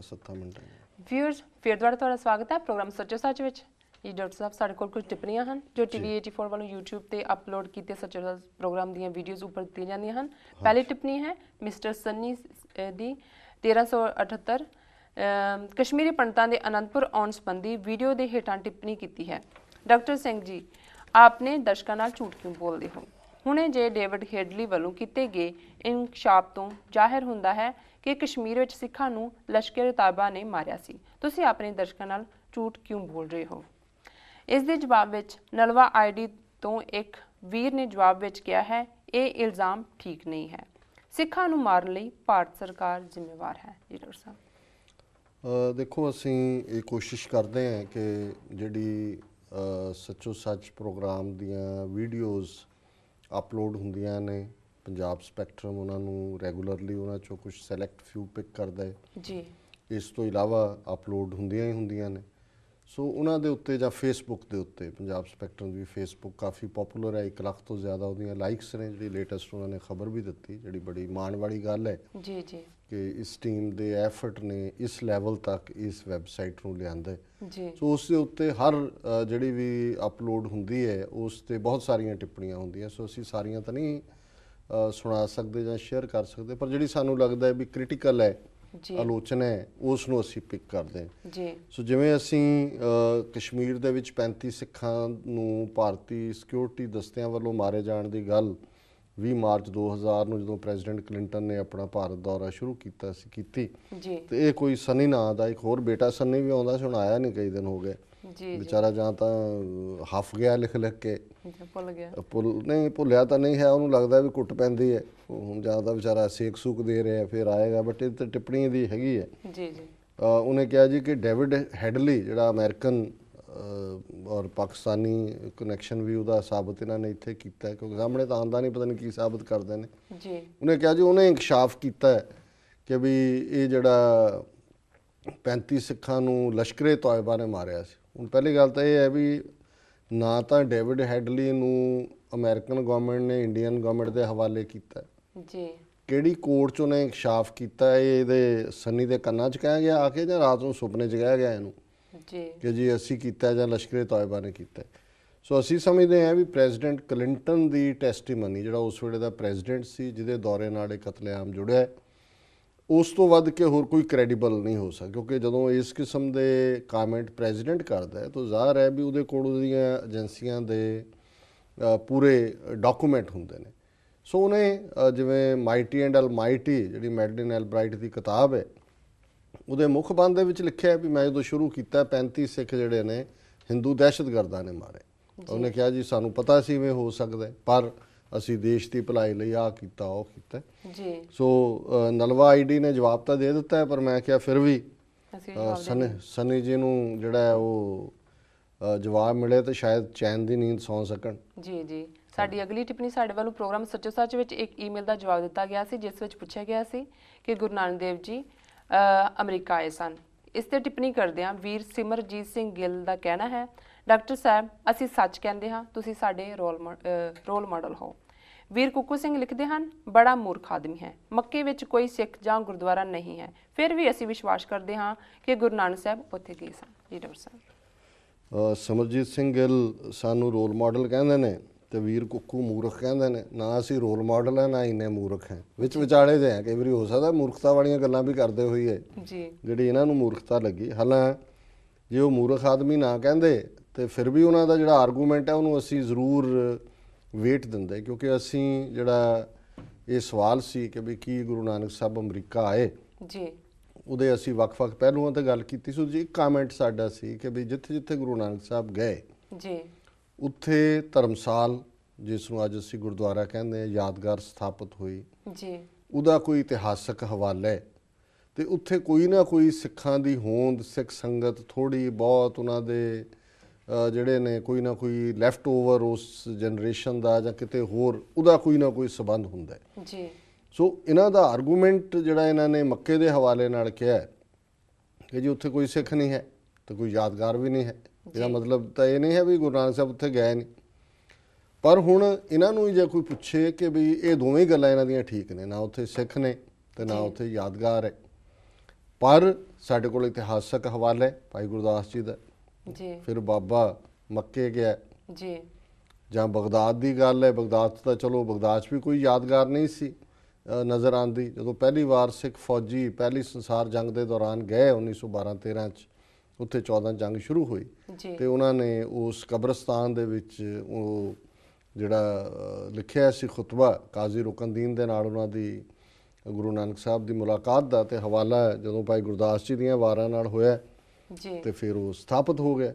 ਤਾਂ 7 ਮਿੰਟਾਂ ਵਿਊਅਰਸ ਫਿਰ ਦੁਬਾਰਾ ਤੁਹਾਡਾ ਸਵਾਗਤ ਹੈ ਪ੍ਰੋਗਰਾਮ ਸੱਚੋ ਸੱਚ ਵਿੱਚ ਇਹ ਡਾਕਟਰ ਸਾਹਿਬ ਸਾਡੇ ਕੋਲ ਕੁਝ ਟਿੱਪਣੀਆਂ ਹਨ ਜੋ ਟੀਵੀ 84 ਵੱਲੋਂ YouTube ਤੇ ਅਪਲੋਡ ਕੀਤੇ ਸੱਚ ਸੱਚ ਪ੍ਰੋਗਰਾਮ ਦੀਆਂ ਵੀਡੀਓਜ਼ ਉੱਪਰ ਦਿੱਤੀਆਂ ਜਾਂਦੀਆਂ ਹਨ ਪਹਿਲੀ ਟਿੱਪਣੀ ਹੈ ਮਿਸਟਰ ਸੰਨੀ ਦੀ 1378 ਕਸ਼ਮੀਰੀ ਪੰਡਤਾਂ ਦੇ ਅਨੰਦਪੁਰ ਆਉਣ ਸੰਬੰਧੀ ਵੀਡੀਓ ਦੇ ਹੇਠਾਂ ਟਿੱਪਣੀ ਕੀਤੀ ਹੈ ਡਾਕਟਰ ਸਿੰਘ ਜੀ ਆਪਨੇ ਦਰਸ਼ਕਾਂ ਨਾਲ ਝੂਠ ਕਿਉਂ ਬੋਲਦੇ ਹੋ ਹੁਣੇ ਜੇ ਡੇਵਿਡ ਹੈਡਲੀ ਵੱਲੋਂ ਕੀਤੇ ਗਏ ਇਨਕਸ਼ਾਪ ਤੋਂ ਜ਼ਾਹਿਰ ਹੁੰਦਾ ਹੈ ਕਿ ਕਸ਼ਮੀਰ ਵਿੱਚ ਸਿੱਖਾਂ ਨੂੰ ਲਸ਼ਕਰ ਤਾਬਾ ਨੇ ਮਾਰਿਆ ਸੀ ਤੁਸੀਂ ਆਪਣੇ ਦਰਸ਼ਕਾਂ ਨਾਲ ਝੂਠ ਕਿਉਂ ਬੋਲ ਰਹੇ ਹੋ ਇਸ ਦੇ ਜਵਾਬ ਵਿੱਚ ਨਲਵਾ ਆਈਡੀ ਤੋਂ ਇੱਕ ਵੀਰ ਨੇ ਜਵਾਬ ਵਿੱਚ ਕਿਹਾ ਹੈ ਇਹ ਇਲਜ਼ਾਮ ਠੀਕ ਨਹੀਂ ਹੈ ਸਿੱਖਾਂ ਨੂੰ ਮਾਰਨ ਲਈ ਭਾਰਤ ਸਰਕਾਰ ਜ਼ਿੰਮੇਵਾਰ ਹੈ ਜੀ ਡਾਕਟਰ ਸਾਹਿਬ ਦੇਖੋ ਅਸੀਂ ਇਹ ਕੋਸ਼ਿਸ਼ ਕਰਦੇ ਹਾਂ ਕਿ ਜਿਹੜੀ ਸੱਚੋ ਸੱਚ ਪ੍ਰੋਗਰਾਮ ਦੀਆਂ ਵੀਡੀਓਜ਼ ਅਪਲੋਡ ਹੁੰਦੀਆਂ ਨੇ ਪੰਜਾਬ ਸਪੈਕਟਰਮ ਉਹਨਾਂ ਨੂੰ ਰੈਗੂਲਰਲੀ ਉਹਨਾਂ ਚੋਂ ਕੁਝ ਸਿਲੈਕਟ ਫਿਊ ਪਿਕ ਕਰਦਾ ਹੈ ਜੀ ਇਸ ਤੋਂ ਇਲਾਵਾ ਅਪਲੋਡ ਹੁੰਦੀਆਂ ਹੀ ਹੁੰਦੀਆਂ ਨੇ ਸੋ ਉਹਨਾਂ ਦੇ ਉੱਤੇ ਜਾਂ ਫੇਸਬੁੱਕ ਦੇ ਉੱਤੇ ਪੰਜਾਬ ਸਪੈਕਟਰਮ ਦੀ ਫੇਸਬੁੱਕ ਕਾਫੀ ਪਪੂਲਰ ਹੈ 1 ਲੱਖ ਤੋਂ ਜ਼ਿਆਦਾ ਉਹਦੀਆਂ ਲਾਈਕਸ ਨੇ ਜਿਹੜੀ ਲੇਟੈਸਟ ਉਹਨਾਂ ਨੇ ਖਬਰ ਵੀ ਦਿੱਤੀ ਜਿਹੜੀ ਬੜੀ ਮਾਣ ਵਾਲੀ ਗੱਲ ਹੈ ਜੀ ਜੀ ਕਿ ਇਸ ਟੀਮ ਦੇ ਐਫਰਟ ਨੇ ਇਸ ਲੈਵਲ ਤੱਕ ਇਸ ਵੈਬਸਾਈਟ ਨੂੰ ਲਿਆਂਦਾ ਜੀ ਸੋ ਉਸ ਦੇ ਉੱਤੇ ਹਰ ਜਿਹੜੀ ਵੀ ਅਪਲੋਡ ਹੁੰਦੀ ਹੈ ਉਸ ਤੇ ਬਹੁਤ ਸਾਰੀਆਂ ਟਿੱਪਣੀਆਂ ਹੁੰਦੀਆਂ ਸੋ ਅਸੀਂ ਸਾਰੀਆਂ ਤਾਂ ਨਹੀਂ ਸੁਣਾ ਸਕਦੇ ਜਾਂ ਸ਼ੇਅਰ ਕਰ ਸਕਦੇ ਪਰ ਜਿਹੜੀ ਸਾਨੂੰ ਲੱਗਦਾ ਹੈ ਵੀ ਕ੍ਰਿਟੀਕਲ ਹੈ ਆਲੋਚਨਾ ਹੈ ਉਸ ਨੂੰ ਅਸੀਂ ਪਿਕ ਕਰਦੇ ਹਾਂ ਜੀ ਸੋ ਜਿਵੇਂ ਅਸੀਂ ਕਸ਼ਮੀਰ ਦੇ ਵਿੱਚ 35 ਸਿੱਖਾਂ ਨੂੰ ਭਾਰਤੀ ਸਿਕਿਉਰਿਟੀ ਦਸਤਿਆਂ ਵੱਲੋਂ ਮਾਰੇ ਜਾਣ ਦੀ ਗੱਲ 20 ਮਾਰਚ 2000 ਨੂੰ ਜਦੋਂ ਪ੍ਰੈਜ਼ੀਡੈਂਟ ਕਲਿੰਟਨ ਨੇ ਆਪਣਾ ਭਾਰਤ ਦੌਰਾ ਸ਼ੁਰੂ ਕੀਤਾ ਸੀ ਕੀਤੀ ਜੀ ਤੇ ਇਹ ਕੋਈ ਸਨੀ ਨਾਂ ਦਾ ਇੱਕ ਹੋਰ ਬੇਟਾ ਸਨੀ ਵੀ ਆਉਂਦਾ ਸੁਣਾਇਆ ਨਹੀਂ ਕਈ ਦਿਨ ਹੋ ਗਏ ਜੀ ਵਿਚਾਰਾ ਜਾਂ ਤਾਂ ਹਫ ਗਿਆ ਲਿਖ ਲਿਖ ਕੇ ਭੁੱਲ ਗਿਆ ਭੁੱਲ ਨਹੀਂ ਭੁੱਲਿਆ ਤਾਂ ਨਹੀਂ ਹੈ ਉਹਨੂੰ ਲੱਗਦਾ ਵੀ ਕੁੱਟ ਪੈਂਦੀ ਹੈ ਹੁਣ ਜਿਆਦਾ ਵਿਚਾਰਾ ਸੇਕ ਸੂਕ ਦੇ ਰਿਹਾ ਫਿਰ ਆਏਗਾ ਬਟ ਇਹ ਤਾਂ ਟਿੱਪਣੀ ਦੀ ਹੈਗੀ ਹੈ ਜੀ ਜੀ ਉਹਨੇ ਕਿਹਾ ਜੀ ਕਿ ਡੇਵਿਡ ਹੈਡਲੀ ਜਿਹੜਾ ਅਮਰੀਕਨ ਔਰ ਪਾਕਿਸਤਾਨੀ ਕਨੈਕਸ਼ਨ ਵੀ ਉਹਦਾ ਸਾਬਤ ਇਹਨਾਂ ਨੇ ਇੱਥੇ ਕੀਤਾ ਕਿਉਂਕਿ ਸਾਹਮਣੇ ਤਾਂ ਆਂਦਾ ਨਹੀਂ ਪਤਾ ਨਹੀਂ ਕੀ ਸਾਬਤ ਕਰਦੇ ਨੇ ਜੀ ਉਹਨੇ ਕਿਹਾ ਜੀ ਉਹਨੇ ਇਨਕਸ਼ਾਫ ਕੀਤਾ ਹੈ ਕਿ ਵੀ ਇਹ ਜਿਹੜਾ 35 ਸਿੱਖਾਂ ਨੂੰ ਲਸ਼ਕਰੇ ਤੋਇਬਾ ਨੇ ਮਾਰਿਆ ਸੀ ਹੁਣ ਪਹਿਲੀ ਗੱਲ ਤਾਂ ਇਹ ਹੈ ਵੀ ਨਾ ਤਾਂ ਡੇਵਿਡ ਹੈਡਲੀ ਨੂੰ ਅਮਰੀਕਨ ਗਵਰਨਮੈਂਟ ਨੇ ਇੰਡੀਅਨ ਗਵਰਨਮੈਂਟ ਦੇ ਹਵਾਲੇ ਕੀਤਾ ਜੀ ਕਿਹੜੀ ਕੋਰਟ ਚ ਉਹਨੇ ਇਨਕਸ਼ਾਫ ਕੀਤਾ ਇਹਦੇ ਸੰਨੀ ਦੇ ਕੰਨਾਂ ਚ ਕਹਿ ਗਿਆ ਆ ਕੇ ਜਾਂ ਰਾਤ ਨੂੰ ਸੁਪਨੇ ਚ ਕਹਿ ਗਿਆ ਇਹਨੂੰ ਜੀ ਕਿ ਜੀ ਅਸੀਂ ਕੀਤਾ ਜਾਂ ਲਸ਼ਕਰੇ ਤਾਇਬਾ ਨੇ ਕੀਤਾ ਸੋ ਅਸੀਂ ਸਮਝਦੇ ਹਾਂ ਵੀ ਪ੍ਰੈਜ਼ੀਡੈਂਟ ਕਲਿੰਟਨ ਦੀ ਟੈਸਟੀਮਨੀ ਜਿਹੜਾ ਉਸ ਵੇਲੇ ਦਾ ਪ੍ਰੈਜ਼ੀਡੈਂਟ ਸੀ ਜਿਹਦੇ ਦੌਰੇ ਨਾਲ ਇਹ ਕਤਲੇਆਮ ਜੁੜਿਆ ਹੈ ਉਸ ਤੋਂ ਵੱਧ ਕੇ ਹੋਰ ਕੋਈ ਕ੍ਰੈਡੀਬਲ ਨਹੀਂ ਹੋ ਸਕਦਾ ਕਿਉਂਕਿ ਜਦੋਂ ਇਸ ਕਿਸਮ ਦੇ ਕਮੈਂਟ ਪ੍ਰੈਜ਼ੀਡੈਂਟ ਕਰਦਾ ਹੈ ਤਾਂ ਜ਼ਾਹਰ ਹੈ ਵੀ ਉਹਦੇ ਕੋਲ ਉਹਦੀਆਂ ਏਜੰਸੀਆਂ ਦੇ ਪੂਰੇ ਡਾਕੂਮੈਂਟ ਹੁੰਦੇ ਨੇ ਸੋ ਉਹਨੇ ਜਿਵੇਂ ਮਾਈਟੀ ਐਂਡ ਅਲਮਾਈਟੀ ਜਿਹੜੀ ਮੈਡਲਿਨ ਐਲਬ੍ਰਾਈਟ ਦੀ ਕਿਤਾਬ ਹੈ ਉਹਦੇ ਮੁੱਖ ਬੰਦ ਦੇ ਵਿੱਚ ਲਿਖਿਆ ਵੀ ਮੈਂ ਜਦੋਂ ਸ਼ੁਰੂ ਕੀਤਾ 35 ਸਿੱਖ ਜਿਹੜੇ ਨੇ ਹਿੰਦੂ ਦਹਿਸ਼ਤਗਰਦਾਂ ਨੇ ਮਾਰੇ ਉਹਨੇ ਕਿਹਾ ਜੀ ਸਾਨੂੰ ਪਤਾ ਸੀ ਵੀ ਹੋ ਸਕਦਾ ਪਰ ਅਸੀਂ ਦੇਸ਼ ਦੀ ਭਲਾਈ ਲਈ ਆ ਕੀਤਾ ਉਹ ਕੀਤਾ ਜੀ ਸੋ ਨਲਵਾ ਆਈਡੀ ਨੇ ਜਵਾਬ ਤਾਂ ਦੇ ਦਿੱਤਾ ਪਰ ਮੈਂ ਕਿਹਾ ਫਿਰ ਵੀ ਸਨੀ ਜੀ ਨੂੰ ਜਿਹੜਾ ਉਹ ਜਵਾਬ ਮਿਲੇ ਤਾਂ ਸ਼ਾਇਦ ਚੈਨ ਦੀ ਨੀਂਦ ਸੌਂ ਸਕਣ ਜੀ ਜੀ ਸਾਡੀ ਅਗਲੀ ਟਿੱਪਣੀ ਸਾਡੇ ਵੱਲੋਂ ਪ੍ਰੋਗਰਾਮ ਸੱਚੋ ਸੱਚ ਵਿੱਚ ਇੱਕ ਈਮੇਲ ਦਾ ਜਵਾਬ ਦਿੱਤਾ ਗਿਆ ਸੀ ਜਿਸ ਵਿੱਚ ਪੁੱਛਿਆ ਗਿਆ ਸੀ ਕਿ ਗੁਰੂ ਨਾਨਕ ਦੇਵ ਜੀ ਅਮਰੀਕਾ ਆਏ ਸਨ ਇਸ ਤੇ ਟਿੱਪਣੀ ਕਰਦੇ ਹਾਂ ਵੀਰ ਸਿਮਰਜੀਤ ਸਿੰਘ ਗਿੱਲ ਦਾ ਕਹਿਣਾ ਹੈ ਡਾਕਟਰ ਸਾਹਿਬ ਅਸੀਂ ਸੱਚ ਕਹਿੰਦੇ ਹਾਂ ਤੁਸੀਂ ਸਾਡੇ ਰੋਲ ਰੋਲ ਮਾਡਲ ਹੋ ਵੀਰ ਕੁੱਕੂ ਸਿੰਘ ਲਿਖਦੇ ਹਨ ਬੜਾ ਮੂਰਖ ਆਦਮੀ ਹੈ ਮੱਕੇ ਵਿੱਚ ਕੋਈ ਸਿੱਖ ਜਾਂ ਗੁਰਦੁਆਰਾ ਨਹੀਂ ਹੈ ਫਿਰ ਵੀ ਅਸੀਂ ਵਿਸ਼ਵਾਸ ਕਰਦੇ ਹਾਂ ਕਿ ਗੁਰੂ ਨਾਨਕ ਸਾਹਿਬ ਉੱਥੇ ਗਏ ਸਨ ਜੀ ਡਾਕਟਰ ਸਾਹਿਬ ਸਮਰਜੀਤ ਸਿੰਘ ਗਿੱਲ ਸਾਨੂੰ ਰੋਲ ਮਾਡਲ ਕਹਿੰਦੇ ਨੇ ਤੇ ਵੀਰ ਕੁੱਕੂ ਮੂਰਖ ਕਹਿੰਦੇ ਨੇ ਨਾ ਅਸੀਂ ਰੋਲ ਮਾਡਲ ਹੈ ਨਾ ਇਹਨੇ ਮੂਰਖ ਹੈ ਵਿੱਚ ਵਿਚਾਲੇ ਦੇ ਆ ਕਈ ਵਾਰੀ ਹੋ ਸਕਦਾ ਮੂਰਖਤਾ ਵਾਲੀਆਂ ਗੱਲਾਂ ਵੀ ਕਰਦੇ ਹੋਈ ਹੈ ਜੀ ਜਿਹੜੀ ਇਹਨਾਂ ਨੂੰ ਮੂਰਖਤਾ ਲੱਗੀ ਹਾਲਾਂ ਜੇ ਉਹ ਮੂਰਖ ਆਦਮੀ ਨਾ ਕਹਿੰਦੇ ਤੇ ਫਿਰ ਵੀ ਉਹਨਾਂ ਦਾ ਜਿਹੜਾ ਆਰਗੂਮੈਂਟ ਹੈ ਉਹਨੂੰ ਅਸੀਂ ਜ਼ਰੂਰ ਵੇਟ ਦਿੰਦਾ ਹੈ ਕਿਉਂਕਿ ਅਸੀਂ ਜਿਹੜਾ ਇਹ ਸਵਾਲ ਸੀ ਕਿ ਵੀ ਕੀ ਗੁਰੂ ਨਾਨਕ ਸਾਹਿਬ ਅਮਰੀਕਾ ਆਏ ਜੀ ਉਹਦੇ ਅਸੀਂ ਵੱਖ ਪਹਿਲੂਆਂ ਤੇ ਗੱਲ ਕੀਤੀ ਸੀ ਜੀ ਕਮੈਂਟ ਸਾਡਾ ਸੀ ਕਿ ਵੀ ਜਿੱਥੇ-ਜਿੱਥੇ ਗੁਰੂ ਨਾਨਕ ਸਾਹਿਬ ਗਏ ਜੀ ਉੱਥੇ ਧਰਮਸਾਲ ਜਿਸ ਨੂੰ ਅੱਜ ਅਸੀਂ ਗੁਰਦੁਆਰਾ ਕਹਿੰਦੇ ਆ ਯਾਦਗਾਰ ਸਥਾਪਿਤ ਹੋਈ ਜੀ ਉਹਦਾ ਕੋਈ ਇਤਿਹਾਸਕ ਹਵਾਲਾ ਹੈ ਤੇ ਉੱਥੇ ਕੋਈ ਨਾ ਕੋਈ ਸਿੱਖਾਂ ਦੀ ਹੋਂਦ ਸਿੱਖ ਸੰਗਤ ਥੋੜੀ ਬਹੁਤ ਉਹਨਾਂ ਦੇ ਜਿਹੜੇ ਨੇ ਕੋਈ ਨਾ ਕੋਈ ਲੈਫਟ ਓਵਰ ਉਸ ਜਨਰੇਸ਼ਨ ਦਾ ਜਾਂ ਕਿਤੇ ਹੋਰ ਉਹਦਾ ਕੋਈ ਨਾ ਕੋਈ ਸਬੰਧ ਹੁੰਦਾ ਹੈ ਜੀ ਸੋ ਇਹਨਾਂ ਦਾ ਆਰਗੂਮੈਂਟ ਜਿਹੜਾ ਇਹਨਾਂ ਨੇ ਮੱਕੇ ਦੇ ਹਵਾਲੇ ਨਾਲ ਕਿਹਾ ਕਿ ਜੀ ਉੱਥੇ ਕੋਈ ਸਿੱਖ ਨਹੀਂ ਹੈ ਤੇ ਕੋਈ ਯਾਦਗਾਰ ਵੀ ਨਹੀਂ ਹੈ ਇਹਦਾ ਮਤਲਬ ਤਾਂ ਇਹ ਨਹੀਂ ਹੈ ਵੀ ਗੁਰੂ ਨਾਨਕ ਸਾਹਿਬ ਉੱਥੇ ਗਏ ਨਹੀਂ ਪਰ ਹੁਣ ਇਹਨਾਂ ਨੂੰ ਜੇ ਕੋਈ ਪੁੱਛੇ ਕਿ ਵੀ ਇਹ ਦੋਵੇਂ ਗੱਲਾਂ ਇਹਨਾਂ ਦੀਆਂ ਠੀਕ ਨੇ ਨਾ ਉੱਥੇ ਸਿੱਖ ਨੇ ਤੇ ਨਾ ਉੱਥੇ ਯਾਦਗਾਰ ਹੈ ਪਰ ਸਾਡੇ ਕੋਲ ਇਤਿਹਾਸਕ ਹਵਾਲਾ ਹੈ ਭਾਈ ਗੁਰਦਾਸ ਜੀ ਦਾ ਜੀ ਫਿਰ ਬਾਬਾ ਮੱਕੇ ਗਿਆ ਜੀ ਜਾਂ ਬਗਦਾਦ ਦੀ ਗੱਲ ਹੈ ਬਗਦਾਦ ਤਾਂ ਚਲੋ ਬਗਦਾਦ 'ਚ ਵੀ ਕੋਈ ਯਾਦਗਾਰ ਨਹੀਂ ਸੀ ਨਜ਼ਰ ਆਂਦੀ ਜਦੋਂ ਪਹਿਲੀ ਵਾਰ ਸਿੱਖ ਫੌਜੀ ਪਹਿਲੀ ਸੰਸਾਰ ਜੰਗ ਦੇ ਦੌਰਾਨ ਗਏ 1912-13 'ਚ ਉੱਥੇ 14 ਜੰਗ ਸ਼ੁਰੂ ਹੋਈ ਤੇ ਉਹਨਾਂ ਨੇ ਉਸ ਕਬਰਸਤਾਨ ਦੇ ਵਿੱਚ ਉਹ ਜਿਹੜਾ ਲਿਖਿਆ ਸੀ ਖੁਤਬਾ ਕਾਜ਼ੀ ਰੁਕਨਦੀਨ ਦੇ ਨਾਲ ਉਹਨਾਂ ਦੀ ਗੁਰੂ ਨਾਨਕ ਸਾਹਿਬ ਦੀ ਮੁਲਾਕਾਤ ਦਾ ਤੇ ਹਵਾਲਾ ਜਦੋਂ ਭਾਈ ਗੁਰਦਾਸ ਜੀ ਦੀਆਂ ਵਾਰਾਂ ਨਾਲ ਹੋਇਆ ਜੀ ਤੇ ਫਿਰ ਉਹ ਸਥਾਪਿਤ ਹੋ ਗਿਆ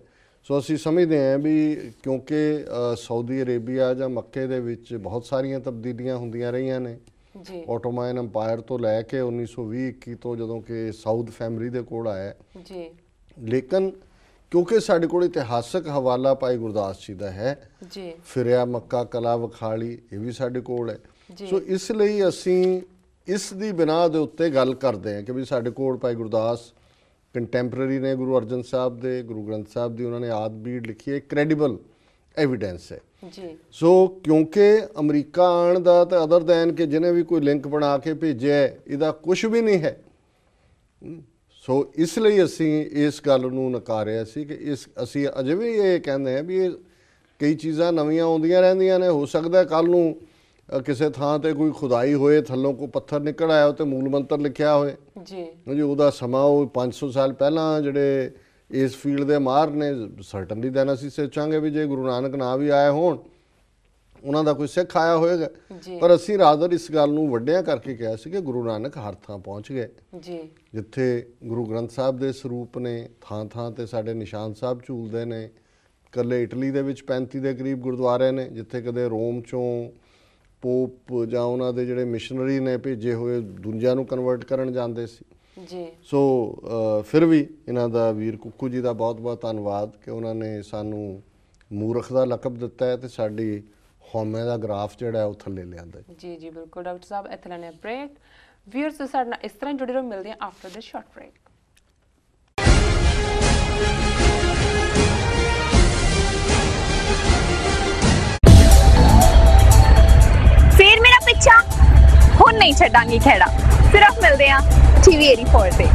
ਸੋ ਅਸੀਂ ਸਮਝਦੇ ਹਾਂ ਵੀ ਕਿਉਂਕਿ ਸਾਊਦੀ ਅਰੇਬੀਆ ਜਾਂ ਮੱਕੇ ਦੇ ਵਿੱਚ ਬਹੁਤ ਸਾਰੀਆਂ ਤਬਦੀਲੀਆਂ ਹੁੰਦੀਆਂ ਰਹੀਆਂ ਨੇ ਜੀ ਆਟੋਮਨ ਐਮਪਾਇਰ ਤੋਂ ਲੈ ਕੇ 1920-21 ਤੋਂ ਜਦੋਂ ਕਿ ਸਾਊਦ ਫੈਮਿਲੀ ਦੇ ਕੋਲ ਆਇਆ ਜੀ ਲੇਕਿਨ ਕਿਉਂਕਿ ਸਾਡੇ ਕੋਲ ਇਤਿਹਾਸਕ ਹਵਾਲਾ ਪਾਈ ਗੁਰਦਾਸ ਜੀ ਦਾ ਹੈ ਜੀ ਫਿਰਿਆ ਮੱਕਾ ਕਲਾ ਵਖਾਲੀ ਇਹ ਵੀ ਸਾਡੇ ਕੋਲ ਹੈ ਸੋ ਇਸ ਲਈ ਅਸੀਂ ਇਸ ਦੀ ਬਿਨਾ ਦੇ ਉੱਤੇ ਗੱਲ ਕਰਦੇ ਹਾਂ ਕਿ ਵੀ ਸਾਡੇ ਕੋਲ ਪਾਈ ਗੁਰਦਾਸ ਕੰਟੈਂਪਰਰੀ ਨੇ ਗੁਰੂ ਅਰਜਨ ਸਾਹਿਬ ਦੇ ਗੁਰੂ ਗ੍ਰੰਥ ਸਾਹਿਬ ਦੀ ਉਹਨਾਂ ਨੇ ਆਦ ਬੀੜ ਲਿਖੀ ਹੈ ਕ੍ਰੈਡੀਬਲ ਐਵੀਡੈਂਸ ਹੈ ਜੀ ਸੋ ਕਿਉਂਕਿ ਅਮਰੀਕਾ ਆਣ ਦਾ ਤੇ ਅਦਰ ਦੈਨ ਕਿ ਜਿਹਨੇ ਵੀ ਕੋਈ ਲਿੰਕ ਬਣਾ ਕੇ ਭੇਜਿਆ ਇਹਦਾ ਕੁਝ ਵੀ ਨਹੀਂ ਹੈ ਸੋ ਇਸ ਲਈ ਅਸੀਂ ਇਸ ਗੱਲ ਨੂੰ ਨਕਾਰਿਆ ਸੀ ਕਿ ਇਸ ਅਸੀਂ ਅਜੇ ਵੀ ਇਹ ਕਹਿੰਦੇ ਆ ਵੀ ਇਹ ਕਈ ਚੀਜ਼ਾਂ ਨਵੀਆਂ ਆਉਂਦੀਆਂ ਰਹਿੰਦੀਆਂ ਨੇ ਹੋ ਸਕਦਾ ਕੱਲ ਨੂੰ ਕਿਸੇ ਥਾਂ ਤੇ ਕੋਈ ਖੁਦਾਈ ਹੋਏ ਥੱਲੋਂ ਕੋ ਪੱਥਰ ਨਿਕਲ ਆਇਆ ਤੇ ਮੂਲ ਮੰਤਰ ਲਿਖਿਆ ਹੋਏ ਜੀ ਜੀ ਉਹਦਾ ਸਮਾਂ ਉਹ 500 ਸਾਲ ਪਹਿਲਾਂ ਜਿਹੜੇ ਇਸ ਫੀਲਡ ਦੇ ਮਾਹਰ ਨੇ ਸਰਟਨਲੀ ਦੇਣਾ ਸੀ ਸੋਚਾਂਗੇ ਵੀ ਜੇ ਗੁਰੂ ਨਾਨਕ ਨਾ ਵੀ ਆਏ ਹੋਣ ਉਹਨਾਂ ਦਾ ਕੋਈ ਸਿੱਖ ਆਇਆ ਹੋਵੇਗਾ ਪਰ ਅਸੀਂ ਰਾਦਰ ਇਸ ਗੱਲ ਨੂੰ ਵੱਡਿਆਂ ਕਰਕੇ ਕਿਹਾ ਸੀ ਕਿ ਗੁਰੂ ਨਾਨਕ ਹਰ ਥਾਂ ਪਹੁੰਚ ਗਏ ਜੀ ਜਿੱਥੇ ਗੁਰੂ ਗ੍ਰੰਥ ਸਾਹਿਬ ਦੇ ਸਰੂਪ ਨੇ ਥਾਂ ਥਾਂ ਤੇ ਸਾਡੇ ਨਿਸ਼ਾਨ ਸਾਹਿਬ ਝੂਲਦੇ ਨੇ ਕੱਲੇ ਇਟਲੀ ਦੇ ਵਿੱਚ 35 ਦੇ ਕਰੀਬ ਗੁਰਦੁਆਰੇ ਨੇ ਜਿੱਥੇ ਕਦੇ ਰੋਮ ਚੋਂ ਪੋਪ ਜਾਂ ਉਹਨਾਂ ਦੇ ਜਿਹੜੇ ਮਿਸ਼ਨਰੀ ਨੇ ਭੇਜੇ ਹੋਏ ਦੁਨੀਆ ਨੂੰ ਕਨਵਰਟ ਕਰਨ ਜਾਂਦੇ ਸੀ ਜੀ ਸੋ ਫਿਰ ਵੀ ਇਹਨਾਂ ਦਾ ਵੀਰ ਕੁੱਕੂ ਜੀ ਦਾ ਬਹੁਤ-ਬਹੁਤ ਧੰਨਵਾਦ ਕਿ ਉਹਨਾਂ ਨੇ ਸਾਨੂੰ ਮੂਰਖ ਦਾ ਲਕਬ ਦਿੱਤਾ ਹੈ ਤੇ ਸਾਡੀ ਹੋਮੇ ਦਾ ਗ੍ਰਾਫ ਜਿਹੜਾ ਉਹ ਥੱਲੇ ਲਿਆਂਦਾ ਜੀ ਜੀ ਬਿਲਕੁਲ ਡਾਕਟਰ ਸਾਹਿਬ ਇੱਥੇ ਲੈਣੇ ਬ੍ਰੇਕ ਵੀਰ ਸਾਡੇ ਨਾਲ ਇਸ ਤਰ੍ਹਾਂ ਜੁੜੇ ਰਹੋ ਮਿਲਦੇ ਆ ਆਫਟਰ ਦ ਸ਼ਾਰਟ ਬ੍ਰੇਕ ਨਹੀਂ ਛੱਡਾਂਗੀ ਖੇੜਾ ਸਿਰਫ ਮਿਲਦੇ ਆ ਟੀਵੀ 84 ਤੇ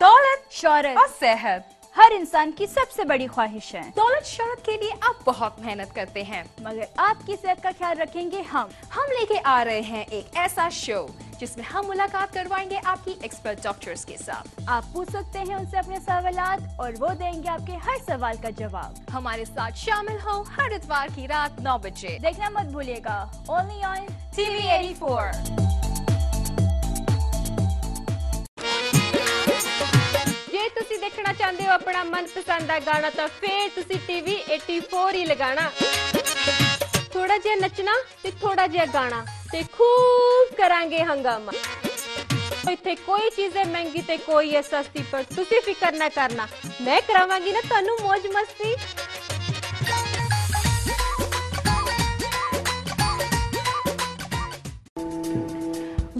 ਦੌਲਤ ਸ਼ੌਹਰਤ और हर इंसान की सबसे बड़ी ख्वाहिश है दौलत शहरत के लिए आप बहुत मेहनत करते हैं मगर आपकी सेहत का ख्याल रखेंगे हम हम लेके आ रहे हैं एक ऐसा शो जिसमें हम मुलाकात करवाएंगे आपकी एक्सपर्ट डॉक्टर्स के साथ आप पूछ सकते हैं उनसे अपने सवाल और वो देंगे आपके हर सवाल का जवाब हमारे साथ शामिल हो हर इतवार की रात नौ बजे देखना मत भूलिएगा only on TV eighty four ਜੇ ਤੁਸੀਂ ਦੇਖਣਾ ਚਾਹੁੰਦੇ ਹੋ ਆਪਣਾ ਮਨਪਸੰਦ ਦਾ ਗਾਣਾ ਤਾਂ ਫੇਰ ਤੁਸੀਂ ਟੀਵੀ 84 ਹੀ ਲਗਾਣਾ ਥੋੜਾ ਜਿਹਾ ਨੱਚਣਾ ਤੇ ਥੋੜਾ ਜਿਹਾ ਗਾਣਾ ਤੇ ਖੂਬ ਕਰਾਂਗੇ ਹੰਗਾਮਾ ਇੱਥੇ ਕੋਈ ਚੀਜ਼ ਹੈ ਮਹਿੰਗੀ ਤੇ ਕੋਈ ਹੈ ਸਸਤੀ ਪਰ ਤੁਸੀਂ ਫਿਕਰ ਨਾ ਕਰਨਾ ਮੈਂ ਕਰਾਵਾਂਗੀ ਨਾ ਤੁਹਾਨੂੰ ਮौज ਮਸਤੀ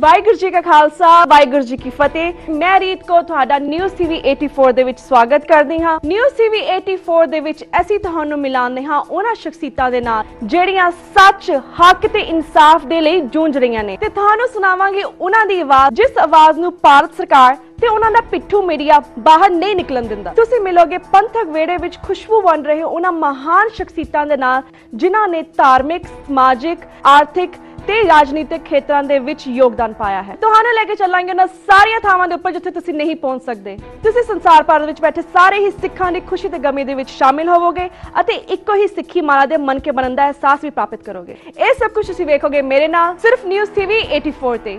ਵਾਹਿਗੁਰੂ ਜੀ ਕਾ ਖਾਲਸਾ ਵਾਹਿਗੁਰੂ ਜੀ ਕੀ ਫਤਿਹ ਮੈਂ ਰੀਤ ਕੋ ਤੁਹਾਡਾ ਨਿਊਜ਼ ਟੀਵੀ 84 ਦੇ ਵਿੱਚ ਸਵਾਗਤ ਕਰਦੀ ਹਾਂ ਨਿਊਜ਼ ਟੀਵੀ 84 ਦੇ ਵਿੱਚ ਅਸੀਂ ਤੁਹਾਨੂੰ ਮਿਲਾਉਂਦੇ ਹਾਂ ਉਹਨਾਂ ਸ਼ਖਸੀਤਾਂ ਦੇ ਨਾਲ ਜਿਹੜੀਆਂ ਸੱਚ ਹੱਕ ਤੇ ਇਨਸਾਫ ਦੇ ਲਈ ਜੂਝ ਰਹੀਆਂ ਨੇ ਤੇ ਤੁਹਾਨੂੰ ਸੁਣਾਵਾਂਗੇ ਉਹਨਾਂ ਦੀ ਆਵਾਜ਼ ਜਿਸ ਆਵਾਜ਼ ਨੂੰ ਭਾਰਤ ਸਰਕਾਰ ਤੇ ਉਹਨਾਂ ਦਾ ਪਿੱਠੂ ਮੀਡੀਆ ਬਾਹਰ ਨਹੀਂ ਨਿਕਲਣ ਦਿੰਦਾ ਤੁਸੀਂ ਮਿਲੋਗੇ ਪੰਥਕ ਵੇੜੇ ਵਿੱਚ ਖੁਸ਼ਬੂ ਬਣ ਰਹੇ ਉਹਨਾਂ ਮਹਾਨ ਸ਼ਖਸੀਤਾਂ ਦੇ ਨਾਲ ਜਿਨ੍ਹਾਂ ਨੇ ਧਾਰਮਿਕ ਸਮਾਜਿਕ ਆਰਥਿਕ ਤੇ ਰਾਜਨੀਤਿਕ ਖੇਤਰਾਂ ਦੇ ਵਿੱਚ ਯੋਗਦਾਨ ਪਾਇਆ ਹੈ ਤੁਹਾਨੂੰ ਲੈ ਕੇ ਚੱਲਾਂਗੇ ਨਾ ਸਾਰੀਆਂ ਥਾਵਾਂ ਦੇ ਉੱਪਰ ਜਿੱਥੇ ਤੁਸੀਂ ਨਹੀਂ ਪਹੁੰਚ ਸਕਦੇ ਤੁਸੀਂ ਸੰਸਾਰ ਭਰ ਦੇ ਵਿੱਚ ਬੈਠੇ ਸਾਰੇ ਹੀ ਸਿੱਖਾਂ ਦੀ ਖੁਸ਼ੀ ਤੇ ਗਮੀ ਦੇ ਵਿੱਚ ਸ਼ਾਮਿਲ ਹੋਵੋਗੇ ਅਤੇ ਇੱਕੋ ਹੀ ਸਿੱਖੀ ਮਾਲਾ ਦੇ ਮਨ ਕੇ ਬਣਨ ਦਾ ਅਹਿਸਾਸ ਵੀ ਪ੍ਰਾਪਤ ਕਰੋਗੇ ਇਹ ਸਭ ਕੁਝ ਤੁਸੀਂ ਵੇਖੋਗੇ ਮੇਰੇ ਨਾਲ ਸਿਰਫ ਨਿਊਜ਼ ਟੀਵੀ 84 ਤੇ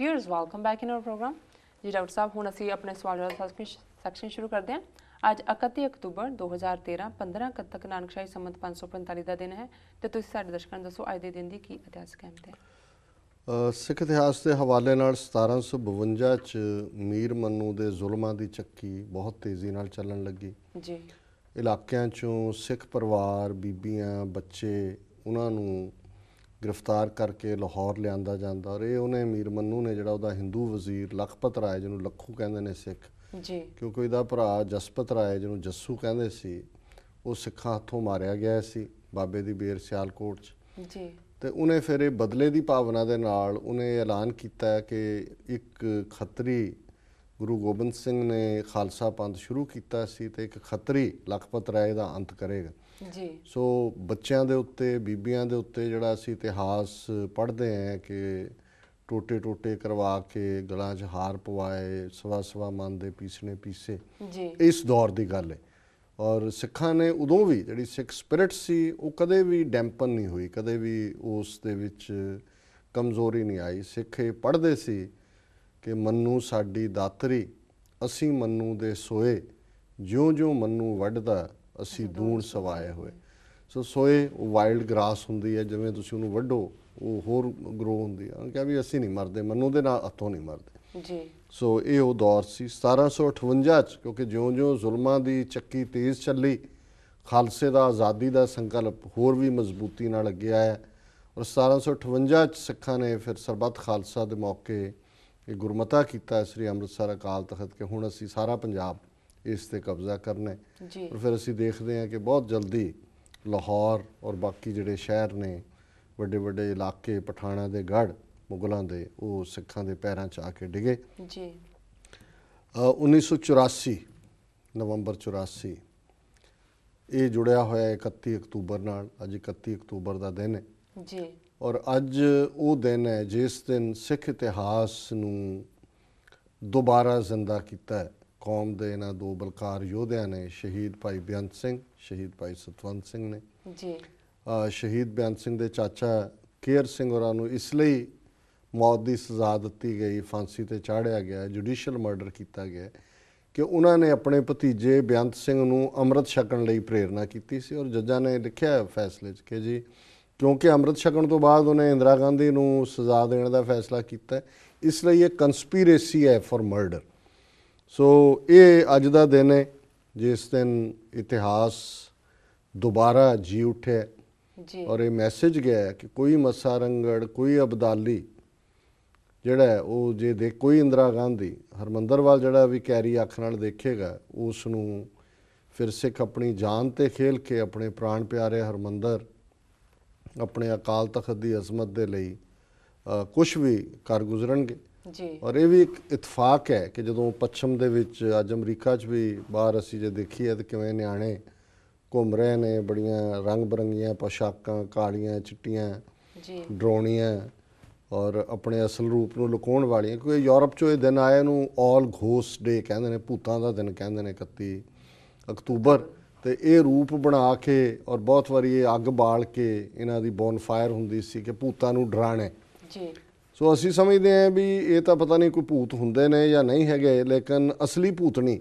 Viewers, welcome back in our program. ਜੀ ਡਾਕਟਰ ਸਾਹਿਬ ਹੁਣ ਅਸੀਂ ਆਪਣੇ ਸਵਾਲ ਜਵਾਬ ਸੈਕਸ਼ਨ ਸ਼ੁਰੂ ਕਰਦੇ ਹਾਂ ਅੱਜ 31 ਅਕਤੂਬਰ 2013 15 ਕਤਕ ਨਾਨਕਸ਼ਾਹੀ ਸੰਮਤ 545 ਦਾ ਦਿਨ ਹੈ ਤੇ ਤੁਸੀਂ ਸਾਡੇ ਦਰਸ਼ਕਾਂ ਨੂੰ ਦੱਸੋ ਅੱਜ ਦੇ ਦਿਨ ਦੀ ਕੀ ਇਤਿਹਾਸਕ ਅਹਿਮੀਅਤ ਹੈ ਸਿੱਖ ਇਤਿਹਾਸ ਦੇ ਹਵਾਲੇ ਨਾਲ 1752 ਚ ਮੀਰ ਮੰਨੂ ਦੇ ਜ਼ੁਲਮਾਂ ਦੀ ਚੱਕੀ ਬਹੁਤ ਤੇਜ਼ੀ ਨਾਲ ਚੱਲਣ ਲੱਗੀ ਜੀ ਇਲਾਕਿਆਂ ਚੋਂ ਸਿੱਖ ਪਰਿਵਾਰ ਬੀਬੀਆਂ ਬੱਚੇ ਉਹਨਾਂ ਨੂੰ ਗ੍ਰਿਫਤਾਰ ਕਰਕੇ ਲਾਹੌਰ ਲਿਆਂਦਾ ਜਾਂਦਾ ਔਰ ਇਹ ਉਹਨੇ ਮੀਰ ਮੰਨੂ ਨੇ ਜਿਹੜਾ ਉਹਦਾ ਹਿੰਦੂ ਵਜ਼ੀਰ ਲਖਪਤ ਰਾਏ ਜਿਹਨੂੰ ਲੱਖੂ ਕਹਿੰਦੇ ਨੇ ਸਿੱਖ ਜੀ ਕਿਉਂਕਿ ਇਹਦਾ ਭਰਾ ਜਸਪਤ ਰਾਏ ਜਿਹਨੂੰ ਜੱਸੂ ਕਹਿੰਦੇ ਸੀ ਉਹ ਸਿੱਖਾਂ ਹੱਥੋਂ ਮਾਰਿਆ ਗਿਆ ਸੀ ਬਾਬੇ ਦੀ ਬੇਰ ਸਿਆਲਕੋਟ 'ਚ ਜੀ ਤੇ ਉਹਨੇ ਫਿਰ ਇਹ ਬਦਲੇ ਦੀ ਭਾਵਨਾ ਦੇ ਨਾਲ ਉਹਨੇ ਐਲਾਨ ਕੀਤਾ ਕਿ ਇੱਕ ਖੱਤਰੀ ਗੁਰੂ ਗੋਬਿੰਦ ਸਿੰਘ ਨੇ ਖਾਲਸਾ ਪੰਥ ਸ਼ੁਰੂ ਕੀਤਾ ਸੀ ਤੇ ਇੱਕ ਖੱਤਰੀ ਲਖਪਤ ਰਾਏ ਦਾ ਅੰਤ ਕਰੇਗਾ ਜੀ ਸੋ ਬੱਚਿਆਂ ਦੇ ਉੱਤੇ ਬੀਬੀਆਂ ਦੇ ਉੱਤੇ ਜਿਹੜਾ ਅਸੀਂ ਇਤਿਹਾਸ ਪੜ੍ਹਦੇ ਆਂ ਕਿ ਟੋਟੇ ਟੋਟੇ ਕਰਵਾ ਕੇ ਗਲਾਂ 'ਚ ਹਾਰ ਪਵਾਏ ਸਵਾ ਸਵਾ ਮਨ ਦੇ ਪੀਸਣੇ ਪੀਸੇ ਜੀ ਇਸ ਦੌਰ ਦੀ ਗੱਲ ਹੈ ਔਰ ਸਿੱਖਾਂ ਨੇ ਉਦੋਂ ਵੀ ਜਿਹੜੀ ਸਿੱਖ ਸਪਿਰਿਟ ਸੀ ਉਹ ਕਦੇ ਵੀ ਡੈਂਪਨ ਨਹੀਂ ਹੋਈ ਕਦੇ ਵੀ ਉਸ ਦੇ ਵਿੱਚ ਕਮਜ਼ੋਰੀ ਨਹੀਂ ਆਈ ਸਿੱਖੇ ਪੜ੍ਹਦੇ ਸੀ ਕਿ ਮੰਨੂ ਸਾਡੀ ਦਾਤਰੀ ਅਸੀਂ ਮੰਨੂ ਦੇ ਸੋਏ ਜਿਉਂ-ਜਿਉਂ ਮੰਨੂ ਵੱਡਦਾ ਅਸੀਂ ਦੂਣ ਸਵਾਏ ਹੋਏ ਸੋ ਸੋਏ ਉਹ ਵਾਈਲਡ ਗ੍ਰਾਸ ਹੁੰਦੀ ਹੈ ਜਿਵੇਂ ਤੁਸੀਂ ਉਹਨੂੰ ਵੱਢੋ ਉਹ ਹੋਰ ਗਰੋ ਹੁੰਦੀ ਹੈ ਕਿਹਾ ਵੀ ਅਸੀਂ ਨਹੀਂ ਮਰਦੇ ਮਨੋਂ ਦੇ ਨਾਲ ਹੱਥੋਂ ਨਹੀਂ ਮਰਦੇ ਜੀ ਸੋ ਇਹ ਉਹ ਦੌਰ ਸੀ 1758 ਚ ਕਿਉਂਕਿ ਜਿਉਂ-ਜਿਉਂ ਜ਼ੁਲਮਾਂ ਦੀ ਚੱਕੀ ਤੇਜ਼ ਚੱਲੀ ਖਾਲਸੇ ਦਾ ਆਜ਼ਾਦੀ ਦਾ ਸੰਕਲਪ ਹੋਰ ਵੀ ਮਜ਼ਬੂਤੀ ਨਾਲ ਲੱਗਿਆ ਹੈ ਔਰ 1758 ਚ ਸਿੱਖਾਂ ਨੇ ਫਿਰ ਸਰਬੱਤ ਖਾਲਸਾ ਦੇ ਮੌਕੇ ਇਹ ਗੁਰਮਤਾ ਕੀਤਾ ਸ੍ਰੀ ਅੰਮ੍ਰਿਤਸਰ ਅਕਾਲ ਤਖਤ ਕਿ ਹੁਣ ਅਸੀਂ ਸਾਰਾ ਪੰਜਾਬ ਇਸ ਤੇ ਕਬਜ਼ਾ ਕਰਨਾ ਹੈ ਜੀ ਫਿਰ ਅਸੀਂ ਦੇਖਦੇ ਹਾਂ ਕਿ ਬਹੁਤ ਜਲਦੀ ਲਾਹੌਰ ਔਰ ਬਾਕੀ ਜਿਹੜੇ ਸ਼ਹਿਰ ਨੇ ਵੱਡੇ ਵੱਡੇ ਇਲਾਕੇ ਪਠਾਣਾ ਦੇ ਗੜ ਮੁਗਲਾਂ ਦੇ ਉਹ ਸਿੱਖਾਂ ਦੇ ਪੈਰਾਂ 'ਚ ਆ ਕੇ ਡਿਗੇ ਜੀ 1984 ਨਵੰਬਰ 84 ਇਹ ਜੁੜਿਆ ਹੋਇਆ 31 ਅਕਤੂਬਰ ਨਾਲ ਅੱਜ 31 ਅਕਤੂਬਰ ਦਾ ਦਿਨ ਹੈ ਜੀ ਔਰ ਅੱਜ ਉਹ ਦਿਨ ਹੈ ਜਿਸ ਦਿਨ ਸਿੱਖ ਇਤਿਹਾਸ ਨੂੰ ਦੁਬਾਰਾ ਜ਼ਿੰਦਾ ਕੀਤਾ ਹੈ ਕੌਮ ਦੇ ਇਹਨਾਂ ਦੋ ਬਲਕਾਰ ਯੋਧਿਆਂ ਨੇ ਸ਼ਹੀਦ ਭਾਈ ਬਿਆੰਤ ਸਿੰਘ ਸ਼ਹੀਦ ਭਾਈ ਸਤਵੰਤ ਸਿੰਘ ਨੇ ਜੀ ਸ਼ਹੀਦ ਬਿਆੰਤ ਸਿੰਘ ਦੇ ਚਾਚਾ ਕੇਰ ਸਿੰਘ ਹੋਰਾਂ ਨੂੰ ਇਸ ਲਈ ਮੌਤ ਦੀ ਸਜ਼ਾ ਦਿੱਤੀ ਗਈ ਫਾਂਸੀ ਤੇ ਚਾੜਿਆ ਗਿਆ ਜੁਡੀਸ਼ੀਅਲ ਮਰਡਰ ਕੀਤਾ ਗਿਆ ਕਿ ਉਹਨਾਂ ਨੇ ਆਪਣੇ ਭਤੀਜੇ ਬਿਆੰਤ ਸਿੰਘ ਨੂੰ ਅੰਮ੍ਰਿਤ ਛਕਣ ਲਈ ਪ੍ਰੇਰਣਾ ਕੀਤੀ ਸੀ ਔਰ ਜੱਜਾਂ ਨੇ ਲਿਖਿਆ ਫੈਸਲੇ 'ਚ ਕਿ ਜੀ ਕਿਉਂਕਿ ਅੰਮ੍ਰਿਤ ਛਕਣ ਤੋਂ ਬਾਅਦ ਉਹਨੇ ਇੰਦਰਾ ਗਾਂਧੀ ਨੂੰ ਸਜ਼ਾ ਦੇਣ ਦਾ ਫੈਸਲਾ ਕੀਤਾ ਇਸ ਲਈ ਇਹ ਕਨਸਪੀਰੇਸੀ ਹੈ ਫॉर ਮਰਡਰ ਸੋ ਇਹ ਅੱਜ ਦਾ ਦਿਨ ਹੈ ਜਿਸ ਦਿਨ ਇਤਿਹਾਸ ਦੁਬਾਰਾ ਜੀ ਉੱਠਿਆ ਜੀ ਔਰ ਇਹ ਮੈਸੇਜ ਗਿਆ ਕਿ ਕੋਈ ਮੱਸਾ ਰੰਗੜ ਕੋਈ ਅਬਦਾਲੀ ਜਿਹੜਾ ਉਹ ਜੇ ਦੇ ਕੋਈ ਇੰਦਰਾ ਗਾਂਧੀ ਹਰਮੰਦਰਵਾਲ ਜਿਹੜਾ ਵੀ ਕੈਰੀ ਅੱਖ ਨਾਲ ਦੇਖੇਗਾ ਉਸ ਨੂੰ ਫਿਰ ਸਿੱਖ ਆਪਣੀ ਜਾਨ ਤੇ ਖੇਲ ਕੇ ਆਪਣੇ ਪ੍ਰਾਣ ਪਿਆਰੇ ਹਰਮੰਦਰ ਆਪਣੇ ਅਕਾਲ ਤਖਤ ਦੀ ਅਜ਼ਮਤ ਦੇ ਲਈ ਕੁਝ ਵੀ ਕਰ ਗੁਜ਼ਰਨਗੇ ਜੀ ਔਰ ਇਹ ਵੀ ਇੱਕ ਇਤਫਾਕ ਹੈ ਕਿ ਜਦੋਂ ਪੱਛਮ ਦੇ ਵਿੱਚ ਅੱਜ ਅਮਰੀਕਾ 'ਚ ਵੀ ਬਾਹਰ ਅਸੀਂ ਜੇ ਦੇਖੀਏ ਤਾਂ ਕਿਵੇਂ ਨਿਆਣੇ ਘੁੰਮ ਰਹੇ ਨੇ ਬੜੀਆਂ ਰੰਗ ਬਰੰਗੀਆਂ ਪੋਸ਼ਾਕਾਂ ਕਾਲੀਆਂ ਚਿੱਟੀਆਂ ਜੀ ਡਰੋਣੀਆਂ ਔਰ ਆਪਣੇ ਅਸਲ ਰੂਪ ਨੂੰ ਲੁਕਾਉਣ ਵਾਲੀਆਂ ਕਿਉਂਕਿ ਯੂਰਪ 'ਚੋਂ ਇਹ ਦਿਨ ਆਇਆ ਨੂੰ ਆਲ ਘੋਸ ਡੇ ਕਹਿੰਦੇ ਨੇ ਭੂਤਾਂ ਦਾ ਦਿਨ ਕਹਿੰਦੇ ਨੇ 31 ਅਕਤੂਬਰ ਤੇ ਇਹ ਰੂਪ ਬਣਾ ਕੇ ਔਰ ਬਹੁਤ ਵਾਰੀ ਇਹ ਅੱਗ ਬਾਲ ਕੇ ਇਹਨਾਂ ਦੀ ਬੋਨਫਾਇਰ ਹੁੰਦੀ ਸੀ ਕਿ ਭੂਤਾਂ ਨੂੰ ਡਰਾਣਾ ਜੀ ਸੋ ਅਸੀਂ ਸਮਝਦੇ ਆਂ ਵੀ ਇਹ ਤਾਂ ਪਤਾ ਨਹੀਂ ਕੋਈ ਭੂਤ ਹੁੰਦੇ ਨੇ ਜਾਂ ਨਹੀਂ ਹੈਗੇ ਲੇਕਿਨ ਅਸਲੀ ਭੂਤ ਨਹੀਂ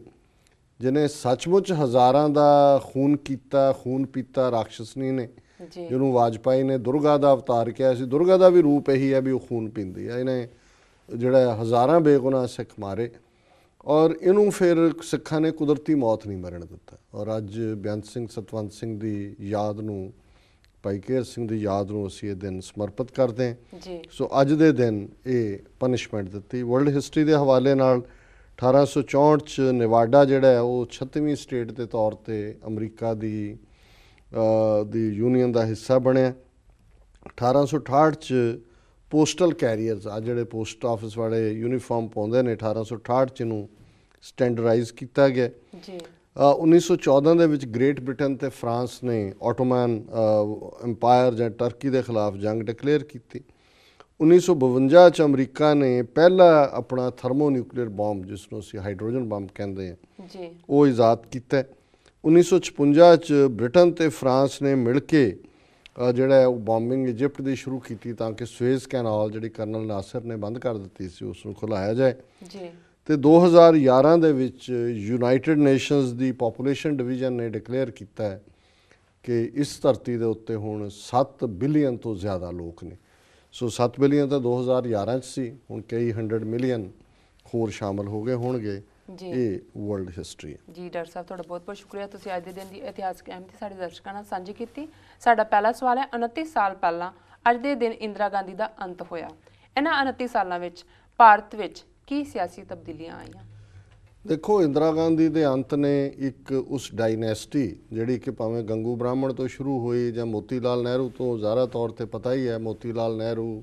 ਜਿਨੇ ਸੱਚਮੁੱਚ ਹਜ਼ਾਰਾਂ ਦਾ ਖੂਨ ਕੀਤਾ ਖੂਨ ਪੀਤਾ ਰਾਖਸ਼ਸਨੀ ਨੇ ਜਿਹਨੂੰ ਵਾਜਪਾਈ ਨੇ ਦੁਰਗਾ ਦਾ ਅਵਤਾਰ ਕਿਹਾ ਸੀ ਦੁਰਗਾ ਦਾ ਵੀ ਰੂਪ ਇਹੀ ਹੈ ਵੀ ਉਹ ਖੂਨ ਪੀਂਦੀ ਹੈ ਇਹਨੇ ਜਿਹੜਾ ਹਜ਼ਾਰਾਂ ਬੇਗੁਨਾਹ ਸਿੱਖ ਮਾਰੇ ਔਰ ਇਹਨੂੰ ਫਿਰ ਸਿੱਖਾਂ ਨੇ ਕੁਦਰਤੀ ਮੌਤ ਨਹੀਂ ਮਰਨ ਦਿੱਤਾ ਔਰ ਅੱਜ ਬਿਆਨ ਸਿੰਘ ਸਤਵੰਤ ਸਿੰਘ ਦੀ ਯਾਦ ਨੂੰ ਭਾਈ ਕੇਰ ਸਿੰਘ ਦੀ ਯਾਦ ਨੂੰ ਅਸੀਂ ਇਹ ਦਿਨ ਸਮਰਪਿਤ ਕਰਦੇ ਹਾਂ ਜੀ ਸੋ ਅੱਜ ਦੇ ਦਿਨ ਇਹ ਪਨਿਸ਼ਮੈਂਟ ਦਿੱਤੀ ਵਰਲਡ ਹਿਸਟਰੀ ਦੇ ਹਵਾਲੇ ਨਾਲ 1864 ਚ ਨਿਵਾਡਾ ਜਿਹੜਾ ਉਹ 36ਵੀਂ ਸਟੇਟ ਦੇ ਤੌਰ ਤੇ ਅਮਰੀਕਾ ਦੀ ਦੀ ਯੂਨੀਅਨ ਦਾ ਹਿੱਸਾ ਬਣਿਆ 1868 ਚ ਪੋਸਟਲ ਕੈਰੀਅਰਸ ਆ ਜਿਹੜੇ ਪੋਸਟ ਆਫਿਸ ਵਾਲੇ ਯੂਨੀਫਾਰਮ ਪਾਉਂਦੇ ਨੇ 1868 ਚ ਨੂੰ ਸਟੈਂਡਰਡਾਈਜ਼ ਕੀਤਾ ਗਿਆ ਜੀ 1914 ਦੇ ਵਿੱਚ ਗ੍ਰੇਟ ਬ੍ਰਿਟਨ ਤੇ ਫਰਾਂਸ ਨੇ ਆਟੋਮਨ ਐਮਪਾਇਰ ਜਾਂ ਟਰਕੀ ਦੇ ਖਿਲਾਫ ਜੰਗ ਡਿਕਲੇਅਰ ਕੀਤੀ 1952 ਚ ਅਮਰੀਕਾ ਨੇ ਪਹਿਲਾ ਆਪਣਾ ਥਰਮੋਨਿਊਕਲੀਅਰ ਬੰਬ ਜਿਸ ਨੂੰ ਅਸੀਂ ਹਾਈਡਰੋਜਨ ਬੰਬ ਕਹਿੰਦੇ ਆ ਜੀ ਉਹ ਇਜਾਦ ਕੀਤਾ 1956 ਚ ਬ੍ਰਿਟਨ ਤੇ ਫਰਾਂਸ ਨੇ ਮਿਲ ਕੇ ਜਿਹੜਾ ਉਹ ਬੰਬਿੰਗ ਇਜੀਪਟ ਦੀ ਸ਼ੁਰੂ ਕੀਤੀ ਤਾਂ ਕਿ ਸਵੇਜ਼ ਕੈਨਾਲ ਜਿਹੜੀ ਕਰਨਲ ਨਾਸਰ ਨੇ ਬੰਦ ਕਰ ਦਿੱਤੀ ਸੀ ਉਸ ਨੂੰ ਖੁਲਾਇਆ ਜਾਏ ਜੀ ਤੇ 2011 ਦੇ ਵਿੱਚ ਯੂਨਾਈਟਿਡ ਨੇਸ਼ਨਸ ਦੀ ਪੋਪੂਲੇਸ਼ਨ ਡਿਵੀਜ਼ਨ ਨੇ ਡਿਕਲੇਅਰ ਕੀਤਾ ਹੈ ਕਿ ਇਸ ਧਰਤੀ ਦੇ ਉੱਤੇ ਹੁਣ 7 ਬਿਲੀਅਨ ਤੋਂ ਜ਼ਿਆਦਾ ਲੋਕ ਨੇ ਸੋ 7 ਬਿਲੀਅਨ ਤਾਂ 2011 ਚ ਸੀ ਹੁਣ ਕਈ 100 ਮਿਲੀਅਨ ਹੋਰ ਸ਼ਾਮਲ ਹੋ ਗਏ ਹੋਣਗੇ ਜੀ ਇਹ ਵਰਲਡ ਹਿਸਟਰੀ ਜੀ ਡਾਕਟਰ ਸਾਹਿਬ ਤੁਹਾਡਾ ਬਹੁਤ ਬਹੁਤ ਸ਼ੁਕਰੀਆ ਤੁਸੀਂ ਅੱਜ ਦੇ ਦਿਨ ਦੀ ਇਤਿਹਾਸਕ ਅਹਿਮੀਅਤ ਸਾਡੇ ਦਰਸ਼ਕਾਂ ਨਾਲ ਸਾਂਝੀ ਕੀਤੀ ਸਾਡਾ ਪਹਿਲਾ ਸਵਾਲ ਹੈ 29 ਸਾਲ ਪਹਿਲਾਂ ਅੱਜ ਦੇ ਦਿਨ ਇੰਦਰਾ ਗਾਂਧੀ ਦਾ ਅੰਤ ਹੋਇਆ ਇਹਨਾਂ 29 ਸਾਲਾਂ ਵਿੱਚ ਭਾਰਤ ਵਿੱਚ ਕੀ ਸਿਆਸੀ ਤਬਦੀਲੀਆਂ ਆਈਆਂ ਦੇਖੋ ਇੰਦਰਾ ਗਾਂਧੀ ਦੇ ਅੰਤ ਨੇ ਇੱਕ ਉਸ ਡਾਇਨੈਸਟੀ ਜਿਹੜੀ ਕਿ ਭਾਵੇਂ ਗੰਗੂ ਬ੍ਰਾਹਮਣ ਤੋਂ ਸ਼ੁਰੂ ਹੋਈ ਜਾਂ ਮੋਤੀ ਲਾਲ ਨਹਿਰੂ ਤੋਂ ਜ਼ਾਰਾ ਤੌਰ ਤੇ ਪਤਾ ਹੀ ਹੈ ਮੋਤੀ ਲਾਲ ਨਹਿਰੂ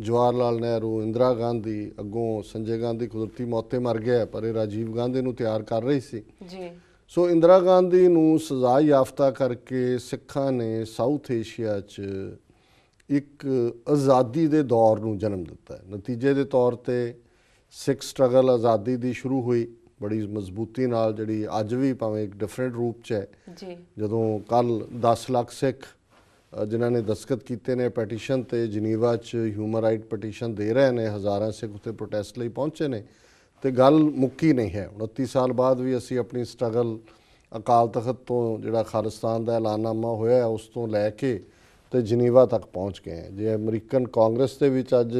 ਜਵਾਹਰ ਲਾਲ ਨਹਿਰੂ ਇੰਦਰਾ ਗਾਂਧੀ ਅੱਗੋਂ ਸੰਜੇ ਗਾਂਧੀ ਕੁਦਰਤੀ ਮੌਤੇ ਮਰ ਗਿਆ ਪਰ ਇਹ ਰਾਜੀਵ ਗਾਂਧੀ ਨੂੰ ਤਿਆਰ ਕਰ ਰਹੀ ਸੀ ਜੀ ਸੋ ਇੰਦਰਾ ਗਾਂਧੀ ਨੂੰ ਸਜ਼ਾ ਯਾਫਤਾ ਕਰਕੇ ਸਿੱਖਾਂ ਨੇ ਸਾਊਥ ਏਸ਼ੀਆ 'ਚ ਇੱਕ ਆਜ਼ਾਦੀ ਦੇ ਦੌਰ ਨੂੰ ਜਨਮ ਦਿੱਤਾ ਨਤੀਜੇ ਦੇ ਤੌਰ ਤੇ ਸਿੱਖ ਸਟਰਗਲ ਆਜ਼ਾਦੀ ਦੀ ਸ਼ੁਰੂ ਹੋਈ ਬੜੀ ਮਜ਼ਬੂਤੀ ਨਾਲ ਜਿਹੜੀ ਅੱਜ ਵੀ ਭਾਵੇਂ ਇੱਕ ਡਿਫਰੈਂਟ ਰੂਪ 'ਚ ਹੈ ਜੀ ਜਦੋਂ ਕੱਲ 10 ਲੱਖ ਸਿੱਖ ਜਿਨ੍ਹਾਂ ਨੇ ਦਸਤਖਤ ਕੀਤੇ ਨੇ ਪਟੀਸ਼ਨ ਤੇ ਜਨੀਵਾ 'ਚ ਹਿਊਮਨ ਰਾਈਟ ਪਟੀਸ਼ਨ ਦੇ ਰਹੇ ਨੇ ਹਜ਼ਾਰਾਂ ਸਿੱਖ ਉੱਤੇ ਪ੍ਰੋਟੈਸਟ ਲਈ ਪਹੁੰਚੇ ਨੇ ਤੇ ਗੱਲ ਮੁੱਕੀ ਨਹੀਂ ਹੈ 29 ਸਾਲ ਬਾਅਦ ਵੀ ਅਸੀਂ ਆਪਣੀ ਸਟਰਗਲ ਅਕਾਲ ਤਖਤ ਤੋਂ ਜਿਹੜਾ ਖਾਲਿਸਤਾਨ ਦਾ ਐਲਾਨਨਾਮਾ ਹੋਇਆ ਉਸ ਤੋਂ ਲੈ ਕੇ ਤੇ ਜਨੀਵਾ ਤੱਕ ਪਹੁੰਚ ਗਏ ਜੇ ਅਮਰੀਕਨ ਕਾਂਗਰਸ ਦੇ ਵਿੱਚ ਅੱਜ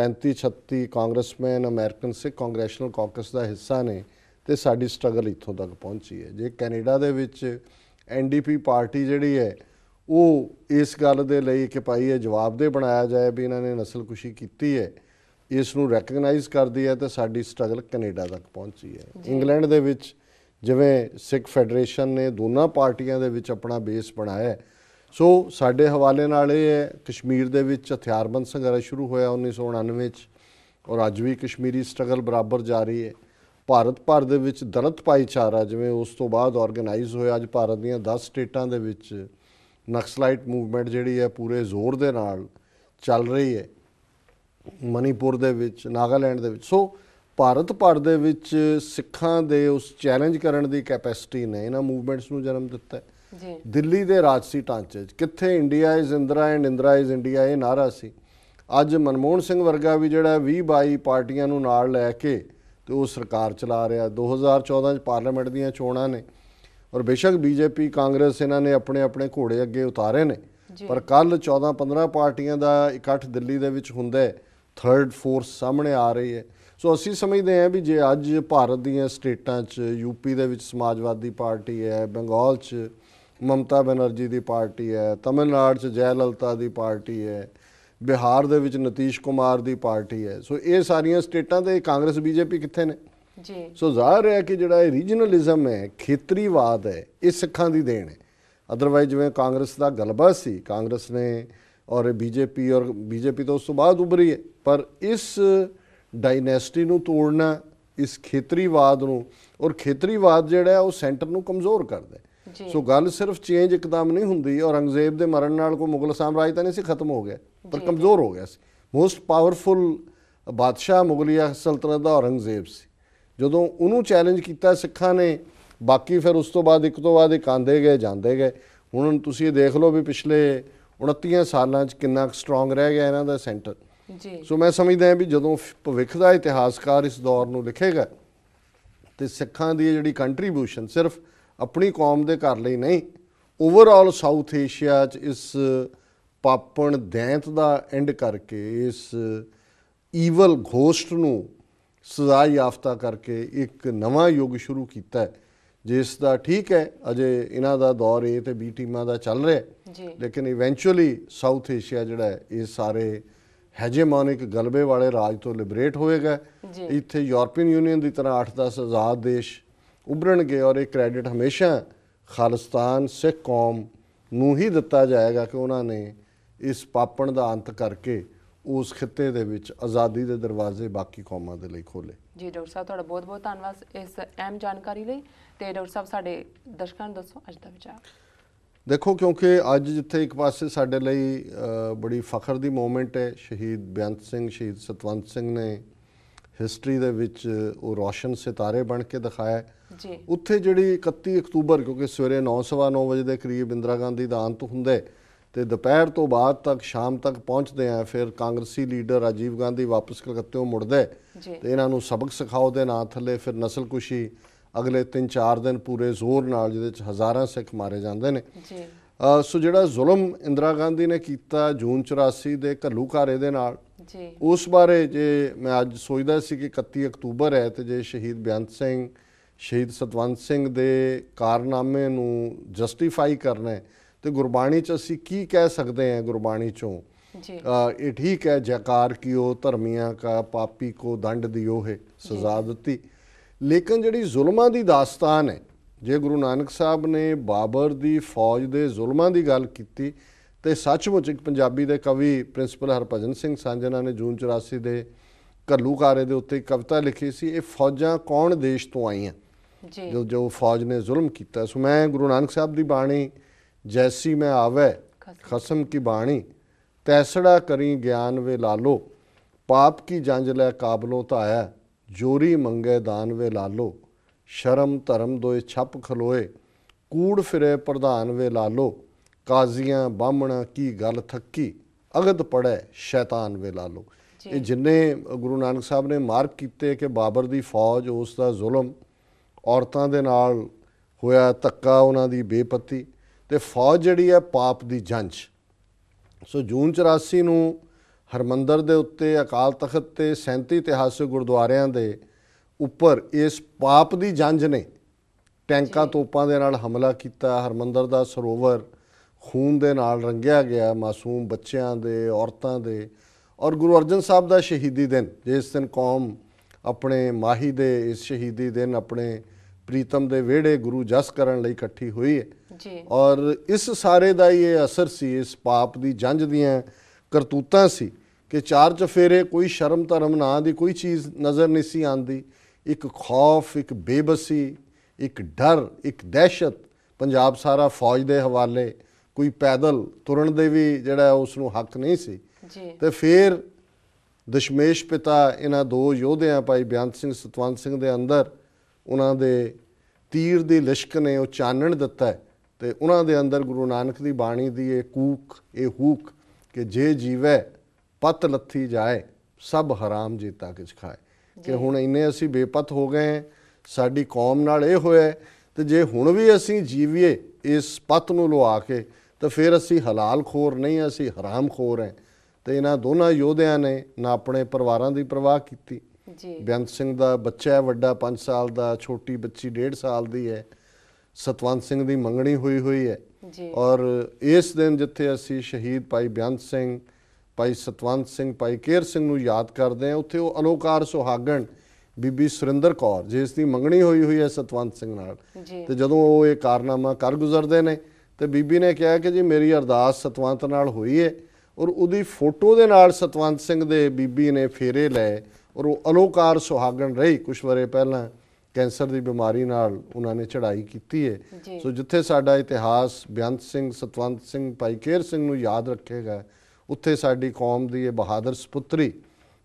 35 36 congressman American Sikh congressional caucus ਦਾ ਹਿੱਸਾ ਨੇ ਤੇ ਸਾਡੀ ਸਟਰਗਲ ਇੱਥੋਂ ਤੱਕ ਪਹੁੰਚੀ ਹੈ ਜੇ ਕੈਨੇਡਾ ਦੇ ਵਿੱਚ ਐਨਡੀਪੀ ਪਾਰਟੀ ਜਿਹੜੀ ਹੈ ਉਹ ਇਸ ਗੱਲ ਦੇ ਲਈ ਕਿ ਭਾਈ ਇਹ ਜਵਾਬ ਦੇ ਬਣਾਇਆ ਜਾਏ ਵੀ ਇਹਨਾਂ ਨੇ ਨਸਲਕੁਸ਼ੀ ਕੀਤੀ ਹੈ ਇਸ ਨੂੰ ਰੈਕਗਨਾਈਜ਼ ਕਰਦੀ ਹੈ ਤੇ ਸਾਡੀ ਸਟਰਗਲ ਕੈਨੇਡਾ ਤੱਕ ਪਹੁੰਚੀ ਹੈ ਇੰਗਲੈਂਡ ਦੇ ਵਿੱਚ ਜਿਵੇਂ ਸਿੱਖ ਫੈਡਰੇਸ਼ਨ ਨੇ ਦੋਨਾਂ ਪਾਰਟੀਆਂ ਦੇ ਵਿੱਚ ਆਪਣਾ ਬੇਸ ਬਣਾਇਆ ਸੋ ਸਾਡੇ ਹਵਾਲੇ ਨਾਲ ਇਹ ਹੈ ਕਸ਼ਮੀਰ ਦੇ ਵਿੱਚ ਹਥਿਆਰਬੰਦ ਸੰਘਰਸ਼ ਸ਼ੁਰੂ ਹੋਇਆ 1999 ਵਿੱਚ ਔਰ ਅੱਜ ਵੀ ਕਸ਼ਮੀਰੀ ਸਟਰਗਲ ਬਰਾਬਰ ਜਾਰੀ ਹੈ ਭਾਰਤ ਭਰ ਦੇ ਵਿੱਚ ਦਲਤ ਭਾਈਚਾਰਾ ਜਿਵੇਂ ਉਸ ਤੋਂ ਬਾਅਦ ਆਰਗੇਨਾਈਜ਼ ਹੋਇਆ ਅੱਜ ਭਾਰਤ ਦੀਆਂ 10 ਸਟੇਟਾਂ ਦੇ ਵਿੱਚ ਨਕਸਲਾਈਟ ਮੂਵਮੈਂਟ ਜਿਹੜੀ ਹੈ ਪੂਰੇ ਜ਼ੋਰ ਦੇ ਨਾਲ ਚੱਲ ਰਹੀ ਹੈ ਮਨੀਪੁਰ ਦੇ ਵਿੱਚ ਨਾਗਾਲੈਂਡ ਦੇ ਵਿੱਚ ਸੋ ਭਾਰਤ ਭਰ ਦੇ ਵਿੱਚ ਸਿੱਖਾਂ ਦੇ ਉਸ ਚੈਲੰਜ ਕਰਨ ਦੀ ਕੈਪੈਸਿਟੀ ਨੇ ਇਹਨਾਂ ਮੂਵਮੈਂਟਸ ਨੂੰ ਜਨਮ ਦਿੱਤਾ ਹੈ ਜੀ ਦਿੱਲੀ ਦੇ ਰਾਜਸੀ ਢਾਂਚੇ 'ਚ ਕਿੱਥੇ India is Indira and Indira is India ਇਹ ਨਾਰਾ ਸੀ ਅੱਜ ਮਨਮੋਹਨ ਸਿੰਘ ਵਰਗਾ ਵੀ ਜਿਹੜਾ 20 22 ਪਾਰਟੀਆਂ ਨੂੰ ਨਾਲ ਲੈ ਕੇ ਤੇ ਉਹ ਸਰਕਾਰ ਚਲਾ ਰਿਹਾ 2014 ਚ ਪਾਰਲੀਮੈਂਟ ਦੀਆਂ ਚੋਣਾਂ ਨੇ ਔਰ ਬੇਸ਼ੱਕ ਬੀਜੇਪੀ ਕਾਂਗਰਸ ਇਹਨਾਂ ਨੇ ਆਪਣੇ ਆਪਣੇ ਘੋੜੇ ਅੱਗੇ ਉਤਾਰੇ ਨੇ ਪਰ ਕੱਲ 14 15 ਪਾਰਟੀਆਂ ਦਾ ਇਕੱਠ ਦਿੱਲੀ ਦੇ ਵਿੱਚ ਹੁੰਦਾ ਥਰਡ ਫੋਰਸ ਸਾਹਮਣੇ ਆ ਰਹੀ ਹੈ ਸੋ ਅਸੀਂ ਸਮਝਦੇ ਹਾਂ ਵੀ ਜੇ ਅੱਜ ਭਾਰਤ ਦੀਆਂ ਸਟੇਟਾਂ 'ਚ ਯੂਪੀ ਦੇ ਵਿੱਚ ਸਮਾਜਵਾਦੀ ਪਾਰਟੀ ਹੈ ਬੰਗਾਲ 'ਚ ਮਮਤਾ ਬਨਰਜੀ ਦੀ ਪਾਰਟੀ ਹੈ ਤਮਿਲਨਾਡ 'ਚ ਜੈ ਲਲਤਾ ਦੀ ਪਾਰਟੀ ਹੈ ਬਿਹਾਰ ਦੇ ਵਿੱਚ ਨਤੀਸ਼ ਕੁਮਾਰ ਦੀ ਪਾਰਟੀ ਹੈ ਸੋ ਇਹ ਸਾਰੀਆਂ ਸਟੇਟਾਂ ਤੇ ਕਾਂਗਰਸ ਬੀਜੇਪੀ ਕਿੱਥੇ ਨੇ ਜੀ ਸੋ ਜ਼ਾਹਰ ਹੈ ਕਿ ਜਿਹੜਾ ਇਹ ਰੀਜਨਲਿਜ਼ਮ ਹੈ ਖੇਤਰੀਵਾਦ ਹੈ ਇਹ ਸਿੱਖਾਂ ਦੀ ਦੇਣ ਹੈ ਅਦਰਵਾਈਜ਼ ਜਿਵੇਂ ਕਾਂਗਰਸ ਦਾ ਗਲਬਾ ਸੀ ਕਾਂਗਰਸ ਨੇ ਔਰ ਬੀਜੇਪੀ ਔਰ ਬੀਜੇਪੀ ਤੋਂ ਉਸ ਤੋਂ ਬਾਅਦ ਉਭਰੀ ਹੈ ਪਰ ਇਸ ਡਾਇਨੈਸਟੀ ਨੂੰ ਤੋੜਨਾ ਇਸ ਖੇਤਰੀਵਾਦ ਨੂੰ ਔਰ ਖੇਤਰੀਵਾਦ ਜਿਹੜਾ ਉਹ ਸੈਂਟਰ ਨੂੰ ਕਮਜ਼ੋਰ ਕਰਦਾ ਹੈ ਸੋ ਗੱਲ ਸਿਰਫ ਚੇਂਜ ਇੱਕਦਮ ਨਹੀਂ ਹੁੰਦੀ ਔਰੰਗਜ਼ੇਬ ਦੇ ਮਰਨ ਨਾਲ ਕੋਈ ਮੁਗਲ ਸਾਮਰਾਜ ਤਾਂ ਨਹੀਂ ਸੀ ਖਤਮ ਹੋ ਗਿਆ ਪਰ ਕਮਜ਼ੋਰ ਹੋ ਗਿਆ ਸੀ ਮੋਸਟ ਪਾਵਰਫੁਲ ਬਾਦਸ਼ਾਹ ਮੁਗਲਿਆ ਸਲਤਨਤ ਦਾ ਔਰੰਗਜ਼ੇਬ ਸੀ ਜਦੋਂ ਉਹਨੂੰ ਚੈਲੰਜ ਕੀਤਾ ਸਿੱਖਾਂ ਨੇ ਬਾਕੀ ਫਿਰ ਉਸ ਤੋਂ ਬਾਅਦ ਇੱਕ ਤੋਂ ਬਾਅਦ ਇੱਕ ਆਂਦੇ ਗਏ ਜਾਂਦੇ ਗਏ ਹੁਣ ਤੁਸੀਂ ਇਹ ਦੇਖ ਲਓ ਵੀ ਪਿਛਲੇ 29 ਸਾਲਾਂ 'ਚ ਕਿੰਨਾ ਸਟਰੋਂਗ ਰਹਿ ਗਿਆ ਇਹਨਾਂ ਦਾ ਸੈਂਟਰ ਜੀ ਸੋ ਮੈਂ ਸਮਝਦਾ ਹਾਂ ਵੀ ਜਦੋਂ ਭਵਿੱਖ ਦਾ ਇਤਿਹਾਸਕਾਰ ਇਸ ਦੌਰ ਨੂੰ ਲਿਖੇਗਾ ਤੇ ਸਿੱਖਾਂ ਦੀ ਜਿਹੜੀ ਕੰਟਰੀਬਿਊਸ਼ਨ ਸਿਰਫ ਆਪਣੀ ਕੌਮ ਦੇ ਘਰ ਲਈ ਨਹੀਂ ਓਵਰਆਲ ਸਾਊਥ ਏਸ਼ੀਆ 'ਚ ਇਸ ਪਾਪਣ ਦੈਂਤ ਦਾ ਐਂਡ ਕਰਕੇ ਇਸ ਈਵਲ ਘੋਸਟ ਨੂੰ ਸਜ਼ਾ ਯਾਫਤਾ ਕਰਕੇ ਇੱਕ ਨਵਾਂ ਯੁੱਗ ਸ਼ੁਰੂ ਕੀਤਾ ਜਿਸ ਦਾ ਠੀਕ ਹੈ ਅਜੇ ਇਹਨਾਂ ਦਾ ਦੌਰ ਇਹ ਤੇ ਬੀ ਟੀਮਾਂ ਦਾ ਚੱਲ ਰਿਹਾ ਜੀ ਲੇਕਿਨ ਇਵੈਂਚੁਅਲੀ ਸਾਊਥ ਏਸ਼ੀਆ ਜਿਹੜਾ ਹੈ ਇਹ ਸਾਰੇ ਹੈਜੇਮੋਨਿਕ ਗਲਬੇ ਵਾਲੇ ਰਾਜ ਤੋਂ ਲਿਬਰੇਟ ਹੋਏਗਾ ਇੱਥੇ ਯੂਰਪੀਅਨ ਯੂਨੀਅਨ ਦੀ ਤਰ੍ਹਾਂ 8-10 ਆਜ਼ਾਦ ਦੇਸ਼ ਉਭਰਣਗੇ ਔਰ ਇਹ ਕ੍ਰੈਡਿਟ ਹਮੇਸ਼ਾ ਖਾਲਿਸਤਾਨ ਸਿੱਖ ਕੌਮ ਨੂੰ ਹੀ ਦਿੱਤਾ ਜਾਏਗਾ ਕਿ ਉਹਨਾਂ ਨੇ ਇਸ ਪਾਪਣ ਦਾ ਅੰਤ ਕਰਕੇ ਉਸ ਖਿੱਤੇ ਦੇ ਵਿੱਚ ਆਜ਼ਾਦੀ ਦੇ ਦਰਵਾਜ਼ੇ ਬਾਕੀ ਕੌਮਾਂ ਦੇ ਲਈ ਖੋਲੇ ਜੀ ਡਾਕਟਰ ਸਾਹਿਬ ਤੁਹਾਡਾ ਬਹੁਤ-ਬਹੁਤ ਧੰਨਵਾਦ ਇਸ ਅਹਿਮ ਜਾਣਕਾਰੀ ਲਈ ਤੇ ਡਾਕਟਰ ਸਾਹਿਬ ਸਾਡੇ ਦਰਸ਼ਕਾਂ ਨੂੰ ਦੱਸੋ ਅੱਜ ਦਾ ਵਿਚਾਰ ਦੇਖੋ ਕਿਉਂਕਿ ਅੱਜ ਜਿੱਥੇ ਇੱਕ ਪਾਸੇ ਸਾਡੇ ਲਈ ਬੜੀ ਫਖਰ ਦੀ ਮੂਮੈਂਟ ਹੈ ਸ਼ਹੀਦ ਬਿਆੰਤ ਸਿੰਘ ਸ਼ਹੀਦ ਸਤਵੰਤ ਸਿੰਘ ਨੇ ਹਿਸਟਰੀ ਦੇ ਵਿੱਚ ਉਹ ਰੋਸ਼ਨ ਸਿਤਾਰੇ ਬਣ ਕੇ ਦਿਖਾਇਆ ਜੀ ਉੱਥੇ ਜਿਹੜੀ 31 ਅਕਤੂਬਰ ਕਿਉਂਕਿ ਸਵੇਰੇ 9:30 ਵਜੇ ਦੇ ਕਰੀਬ ਇੰਦਰਾ ਗਾਂਧੀ ਦਾ ਅੰਤ ਹੁੰਦਾ ਹੈ ਤੇ ਦੁਪਹਿਰ ਤੋਂ ਬਾਅਦ ਤੱਕ ਸ਼ਾਮ ਤੱਕ ਪਹੁੰਚਦੇ ਆ ਫਿਰ ਕਾਂਗਰਸੀ ਲੀਡਰ ਰਾਜੀਵ ਗਾਂਧੀ ਵਾਪਸ ਕਲਕੱਤੇੋਂ ਮੁੜਦਾ ਤੇ ਇਹਨਾਂ ਨੂੰ ਸਬਕ ਸਿਖਾਓ ਦੇ ਨਾਂ ਥੱਲੇ ਫਿਰ ਨਸਲਕੁਸ਼ੀ ਅਗਲੇ 3-4 ਦਿਨ ਪੂਰੇ ਜ਼ੋਰ ਨਾਲ ਜਿਹਦੇ ਵਿੱਚ ਹਜ਼ਾਰਾਂ ਸਿੱਖ ਮਾਰੇ ਜਾਂਦੇ ਨੇ ਜੀ ਸੋ ਜਿਹੜਾ ਜ਼ੁਲਮ ਇੰਦਰਾ ਗਾਂਧੀ ਨੇ ਕੀਤਾ ਜੂਨ 84 ਦੇ ਘਾਰੇ ਦੇ ਨਾਲ ਜੀ ਉਸ ਬਾਰੇ ਜੇ ਮੈਂ ਅੱਜ ਸੋਚਦਾ ਸੀ ਕਿ 31 ਅਕਤੂਬਰ ਹੈ ਤੇ ਜੇ ਸ਼ਹੀਦ ਬਿਆੰਤ ਸਿੰਘ ਸ਼ਹੀਦ ਸਤਵੰਤ ਸਿੰਘ ਦੇ ਕਾਰਨਾਮੇ ਨੂੰ ਜਸਟੀਫਾਈ ਕਰਨਾ ਤੇ ਗੁਰਬਾਣੀ ਚ ਅਸੀਂ ਕੀ ਕਹਿ ਸਕਦੇ ਹਾਂ ਗੁਰਬਾਣੀ ਚੋਂ ਜੀ ਇਹ ਠੀਕ ਹੈ ਜਕਾਰ ਕੀਓ ਧਰਮੀਆਂ ਕਾ ਪਾਪੀ ਕੋ ਦੰਡ ਦਿਓ ਹੈ ਸਜ਼ਾ ਦਿੱਤੀ ਲੇਕਿਨ ਜਿਹੜੀ ਜ਼ੁਲਮਾਂ ਦੀ ਦਾਸਤਾਨ ਹੈ ਜੇ ਗੁਰੂ ਨਾਨਕ ਸਾਹਿਬ ਨੇ ਬਾਬਰ ਦੀ ਫੌਜ ਦੇ ਜ਼ੁਲਮਾਂ ਦੀ ਗੱਲ ਕੀਤੀ ਤੇ ਸੱਚਮੁੱਚ ਇੱਕ ਪੰਜਾਬੀ ਦੇ ਕਵੀ ਪ੍ਰਿੰਸੀਪਲ ਹਰਭਜਨ ਸਿੰਘ ਸਾਂਝਣਾ ਨੇ ਜੂਨ 84 ਦੇ ਘੱਲੂਕਾਰੇ ਦੇ ਉੱਤੇ ਕਵਿਤਾ ਲਿਖੀ ਸੀ ਇਹ ਫੌਜਾਂ ਕੌਣ ਦੇਸ਼ ਤੋਂ ਆਈਆਂ ਜੋ ਜੋ ਫੌਜ ਨੇ ਜ਼ੁਲਮ ਕੀਤਾ ਸੋ ਮੈਂ ਗੁਰੂ ਨਾਨਕ ਸਾਹਿਬ ਦੀ ਬਾਣੀ ਜੈਸੀ ਮੈਂ ਆਵੇ ਖਸਮ ਕੀ ਬਾਣੀ ਤੈਸੜਾ ਕਰੀ ਗਿਆਨ ਵੇ ਲਾਲੋ ਪਾਪ ਕੀ ਜੰਜ ਲੈ ਕਾਬਲੋਂ ਧਾਇਆ ਜੋਰੀ ਮੰਗੇ ਦਾਨ ਵੇ ਲਾਲੋ ਸ਼ਰਮ ਧਰਮ ਦੋਏ ਛੱਪ ਖਲੋਏ ਕੂੜ ਫਿਰੇ ਪ੍ਰਧਾਨ ਵੇ ਲਾਲੋ ਕਾਜ਼ੀਆਂ ਬਾਹਮਣਾ ਕੀ ਗੱਲ ਥੱਕੀ ਅਗਦ ਪੜੈ ਸ਼ੈਤਾਨ ਵੇ ਲਾਲੋ ਇਹ ਜਿੰਨੇ ਗੁਰੂ ਨਾਨਕ ਸਾਹਿਬ ਨੇ ਮਾਰਕ ਕੀਤੇ ਕਿ ਬਾਬਰ ਦੀ ਫੌਜ ਉਸ ਦਾ ਜ਼ੁਲਮ ਔਰਤਾਂ ਦੇ ਨਾਲ ਹੋਇਆ ਤੱਕਾ ਉਹਨਾਂ ਦੀ ਬੇਪਤੀ ਤੇ ਫੌਜ ਜਿਹੜੀ ਹੈ ਪਾਪ ਦੀ ਜਾਂਚ ਸੋ ਜੂਨ 84 ਨੂੰ ਹਰਮੰਦਰ ਦੇ ਉੱਤੇ ਅਕਾਲ ਤਖਤ ਤੇ 37 ਇਤਿਹਾਸਿਕ ਗੁਰਦੁਆਰਿਆਂ ਦੇ ਉੱਪਰ ਇਸ ਪਾਪ ਦੀ ਜੰਝ ਨੇ ਟੈਂਕਾਂ ਤੋਪਾਂ ਦੇ ਨਾਲ ਹਮਲਾ ਕੀਤਾ ਹਰਮੰਦਰ ਦਾ ਸਰੋਵਰ ਖੂਨ ਦੇ ਨਾਲ ਰੰਗਿਆ ਗਿਆ ਮਾਸੂਮ ਬੱਚਿਆਂ ਦੇ ਔਰਤਾਂ ਦੇ ਔਰ ਗੁਰੂ ਅਰਜਨ ਸਾਹਿਬ ਦਾ ਸ਼ਹੀਦੀ ਦਿਨ ਜਿਸ ਦਿਨ ਕੌਮ ਆਪਣੇ ਮਾਹੀ ਦੇ ਇਸ ਸ਼ਹੀਦੀ ਦਿਨ ਆਪਣੇ ਪ੍ਰੀਤਮ ਦੇ ਵਿਹੜੇ ਗੁਰੂ ਜਸ ਕਰਨ ਲਈ ਇਕੱਠੀ ਹੋਈ ਹੈ ਜੀ ਔਰ ਇਸ ਸਾਰੇ ਦਾ ਇਹ ਅਸਰ ਸੀ ਇਸ ਪਾਪ ਦੀ ਜੰਝ ਦੀਆਂ ਕਰਤੂਤਾਂ ਸੀ ਕਿ ਚਾਰ ਚਫੇਰੇ ਕੋਈ ਸ਼ਰਮ ਧਰਮ ਨਾ ਦੀ ਕੋਈ ਚੀਜ਼ ਨਜ਼ਰ ਨਹੀਂ ਸੀ ਆਂਦੀ ਇੱਕ ਖੌਫ ਇੱਕ ਬੇਬਸੀ ਇੱਕ ਡਰ ਇੱਕ ਦਹਿਸ਼ਤ ਪੰਜਾਬ ਸਾਰਾ ਫੌਜ ਦੇ ਹਵਾਲੇ ਕੋਈ ਪੈਦਲ ਤੁਰਨ ਦੇ ਵੀ ਜਿਹੜਾ ਉਸ ਨੂੰ ਹੱਕ ਨਹੀਂ ਸੀ ਜੀ ਤੇ ਫਿਰ ਦਸ਼ਮੇਸ਼ ਪਿਤਾ ਇਹਨਾਂ ਦੋ ਯੋਧਿਆਂ ਭਾਈ ਬਿਆੰਤ ਸਿੰਘ ਸਤਵੰਤ ਸਿੰਘ ਦੇ ਅੰਦਰ ਉਹਨਾਂ ਦੇ ਤੀਰ ਦੀ ਲਿਸ਼ਕ ਨੇ ਉਹ ਚਾਨਣ ਦਿੱਤਾ ਤੇ ਉਹਨਾਂ ਦੇ ਅੰਦਰ ਗੁਰੂ ਨਾਨਕ ਦੀ ਬਾਣੀ ਦੀ ਇਹ ਕੂਕ ਇਹ ਹੂਕ ਕਿ ਜੇ ਜੀਵੇ ਪਤ ਲੱਥੀ ਜਾਏ ਸਭ ਹਰਾਮ ਜੀਤਾ ਕਿਛ ਖਾਏ ਕਿ ਹੁਣ ਇੰਨੇ ਅਸੀਂ ਬੇਪਤ ਹੋ ਗਏ ਸਾਡੀ ਕੌਮ ਨਾਲ ਇਹ ਹੋਇਆ ਤੇ ਜੇ ਹੁਣ ਵੀ ਅਸੀਂ ਜੀਵੀਏ ਇਸ ਪਤ ਨੂੰ ਲਵਾ ਕੇ ਤਾਂ ਫਿਰ ਅਸੀਂ ਹਲਾਲ ਖੋਰ ਨਹੀਂ ਅਸੀਂ ਹਰਾਮ ਖੋਰ ਹਾਂ ਤੇ ਇਹਨਾਂ ਦੋਨਾਂ ਯੋਧਿਆਂ ਨੇ ਨਾ ਆਪਣੇ ਪਰਿਵਾਰਾਂ ਦੀ ਪ੍ਰਵਾਹ ਕੀਤੀ ਜੀ ਬੇਅੰਤ ਸਿੰਘ ਦਾ ਬੱਚਾ ਹੈ ਵੱਡਾ 5 ਸਾਲ ਦਾ ਛੋਟੀ ਬੱਚੀ 1.5 ਸਾਲ ਦੀ ਹੈ ਸਤਵੰਤ ਸਿੰਘ ਦੀ ਮੰਗਣੀ ਹੋਈ ਹੋਈ ਹੈ ਜੀ ਔਰ ਇਸ ਦਿਨ ਜਿੱਥੇ ਅਸੀਂ ਸ਼ਹੀਦ ਭਾਈ ਬੇਅੰਤ ਸਿੰਘ ਭਾਈ ਸਤਵੰਤ ਸਿੰਘ ਭਾਈ ਕੇਰ ਸਿੰਘ ਨੂੰ ਯਾਦ ਕਰਦੇ ਹਾਂ ਉੱਥੇ ਉਹ ਅਲੋਕਾਰ ਸੁਹਾਗਣ ਬੀਬੀ ਸੁਰਿੰਦਰ ਕੌਰ ਜਿਸ ਦੀ ਮੰਗਣੀ ਹੋਈ ਹੋਈ ਹੈ ਸਤਵੰਤ ਸਿੰਘ ਨਾਲ ਤੇ ਜਦੋਂ ਉਹ ਇਹ ਕਾਰਨਾਮਾ ਕਰ ਗੁਜ਼ਰਦੇ ਨੇ ਤੇ ਬੀਬੀ ਨੇ ਕਿਹਾ ਕਿ ਜੀ ਮੇਰੀ ਅਰਦਾਸ ਸਤਵੰਤ ਨਾਲ ਹੋਈ ਹੈ ਔਰ ਉਹਦੀ ਫੋਟੋ ਦੇ ਨਾਲ ਸਤਵੰਤ ਸਿੰਘ ਦੇ ਬੀਬੀ ਨੇ ਫੇਰੇ ਲਏ ਔਰ ਉਹ ਅਲੋਕਾਰ ਸੁਹਾਗਣ ਰਹੀ ਕੁਝ ਵਰੇ ਪਹਿਲਾਂ ਕੈਂਸਰ ਦੀ ਬਿਮਾਰੀ ਨਾਲ ਉਹਨਾਂ ਨੇ ਚੜ੍ਹਾਈ ਕੀਤੀ ਹੈ ਸੋ ਜਿੱਥੇ ਸਾਡਾ ਇਤਿਹਾਸ ਬਿਆੰਤ ਸਿੰਘ ਸਤਵੰਤ ਸਿੰਘ ਪਾਈਕੇਰ ਸਿੰਘ ਨੂੰ ਯਾਦ ਰੱਖੇਗਾ ਉੱਥੇ ਸਾਡੀ ਕੌਮ ਦੀ ਇਹ ਬਹਾਦਰ ਸੁਪੁੱਤਰੀ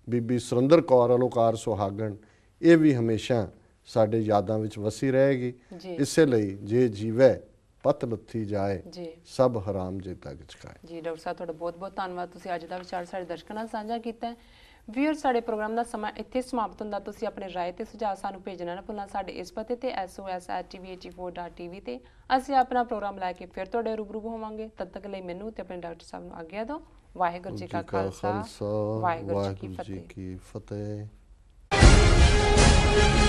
ਬੀਬੀ ਸੁਰਿੰਦਰ ਕੌਰ ਅਲੋਕਾਰ ਸੁਹਾਗਣ ਇਹ ਵੀ ਹਮੇਸ਼ਾ ਸਾਡੇ ਯਾਦਾਂ ਵਿੱਚ ਵਸੀ ਰਹੇਗੀ ਇਸੇ ਲਈ ਜੇ ਜੀਵੇ ਪਤ ਲੱਥੀ ਜਾਏ ਜੀ ਸਭ ਹਰਾਮ ਜੇ ਤੱਕ ਚਕਾਏ ਜੀ ਡਾਕਟਰ ਸਾਹਿਬ ਤੁਹਾਡਾ ਬਹੁਤ ਬਹੁਤ ਧੰਨਵਾਦ ਤੁਸੀਂ ਅੱਜ ਦਾ ਵਿਚਾਰ ਸਾਡੇ ਦਰਸ਼ਕਾਂ ਨਾਲ ਸਾਂਝਾ ਕੀਤਾ ਵੀਰ ਸਾਡੇ ਪ੍ਰੋਗਰਾਮ ਦਾ ਸਮਾਂ ਇੱਥੇ ਸਮਾਪਤ ਹੁੰਦਾ ਤੁਸੀਂ ਆਪਣੇ ਰਾਏ ਤੇ ਸੁਝਾਅ ਸਾਨੂੰ ਭੇਜਣਾ ਨਾ ਭੁੱਲਣਾ ਸਾਡੇ ਇਸ ਪਤੇ ਤੇ sos@tvh4.tv ਤੇ ਅਸੀਂ ਆਪਣਾ ਪ੍ਰੋਗਰਾਮ ਲੈ ਕੇ ਫਿਰ ਤੁਹਾਡੇ ਰੂਬਰੂ ਹੋਵਾਂਗੇ ਤਦ ਤੱਕ ਲਈ ਮੈਨੂੰ ਤੇ ਆਪਣੇ ਡਾਕਟਰ ਸਾਹਿਬ ਨੂੰ ਆਗਿਆ ਦਿਓ ਵਾਹਿਗੁਰੂ ਜੀ ਕਾ ਖਾਲਸਾ ਵਾਹਿਗੁਰੂ ਜੀ ਕੀ ਫਤਿਹ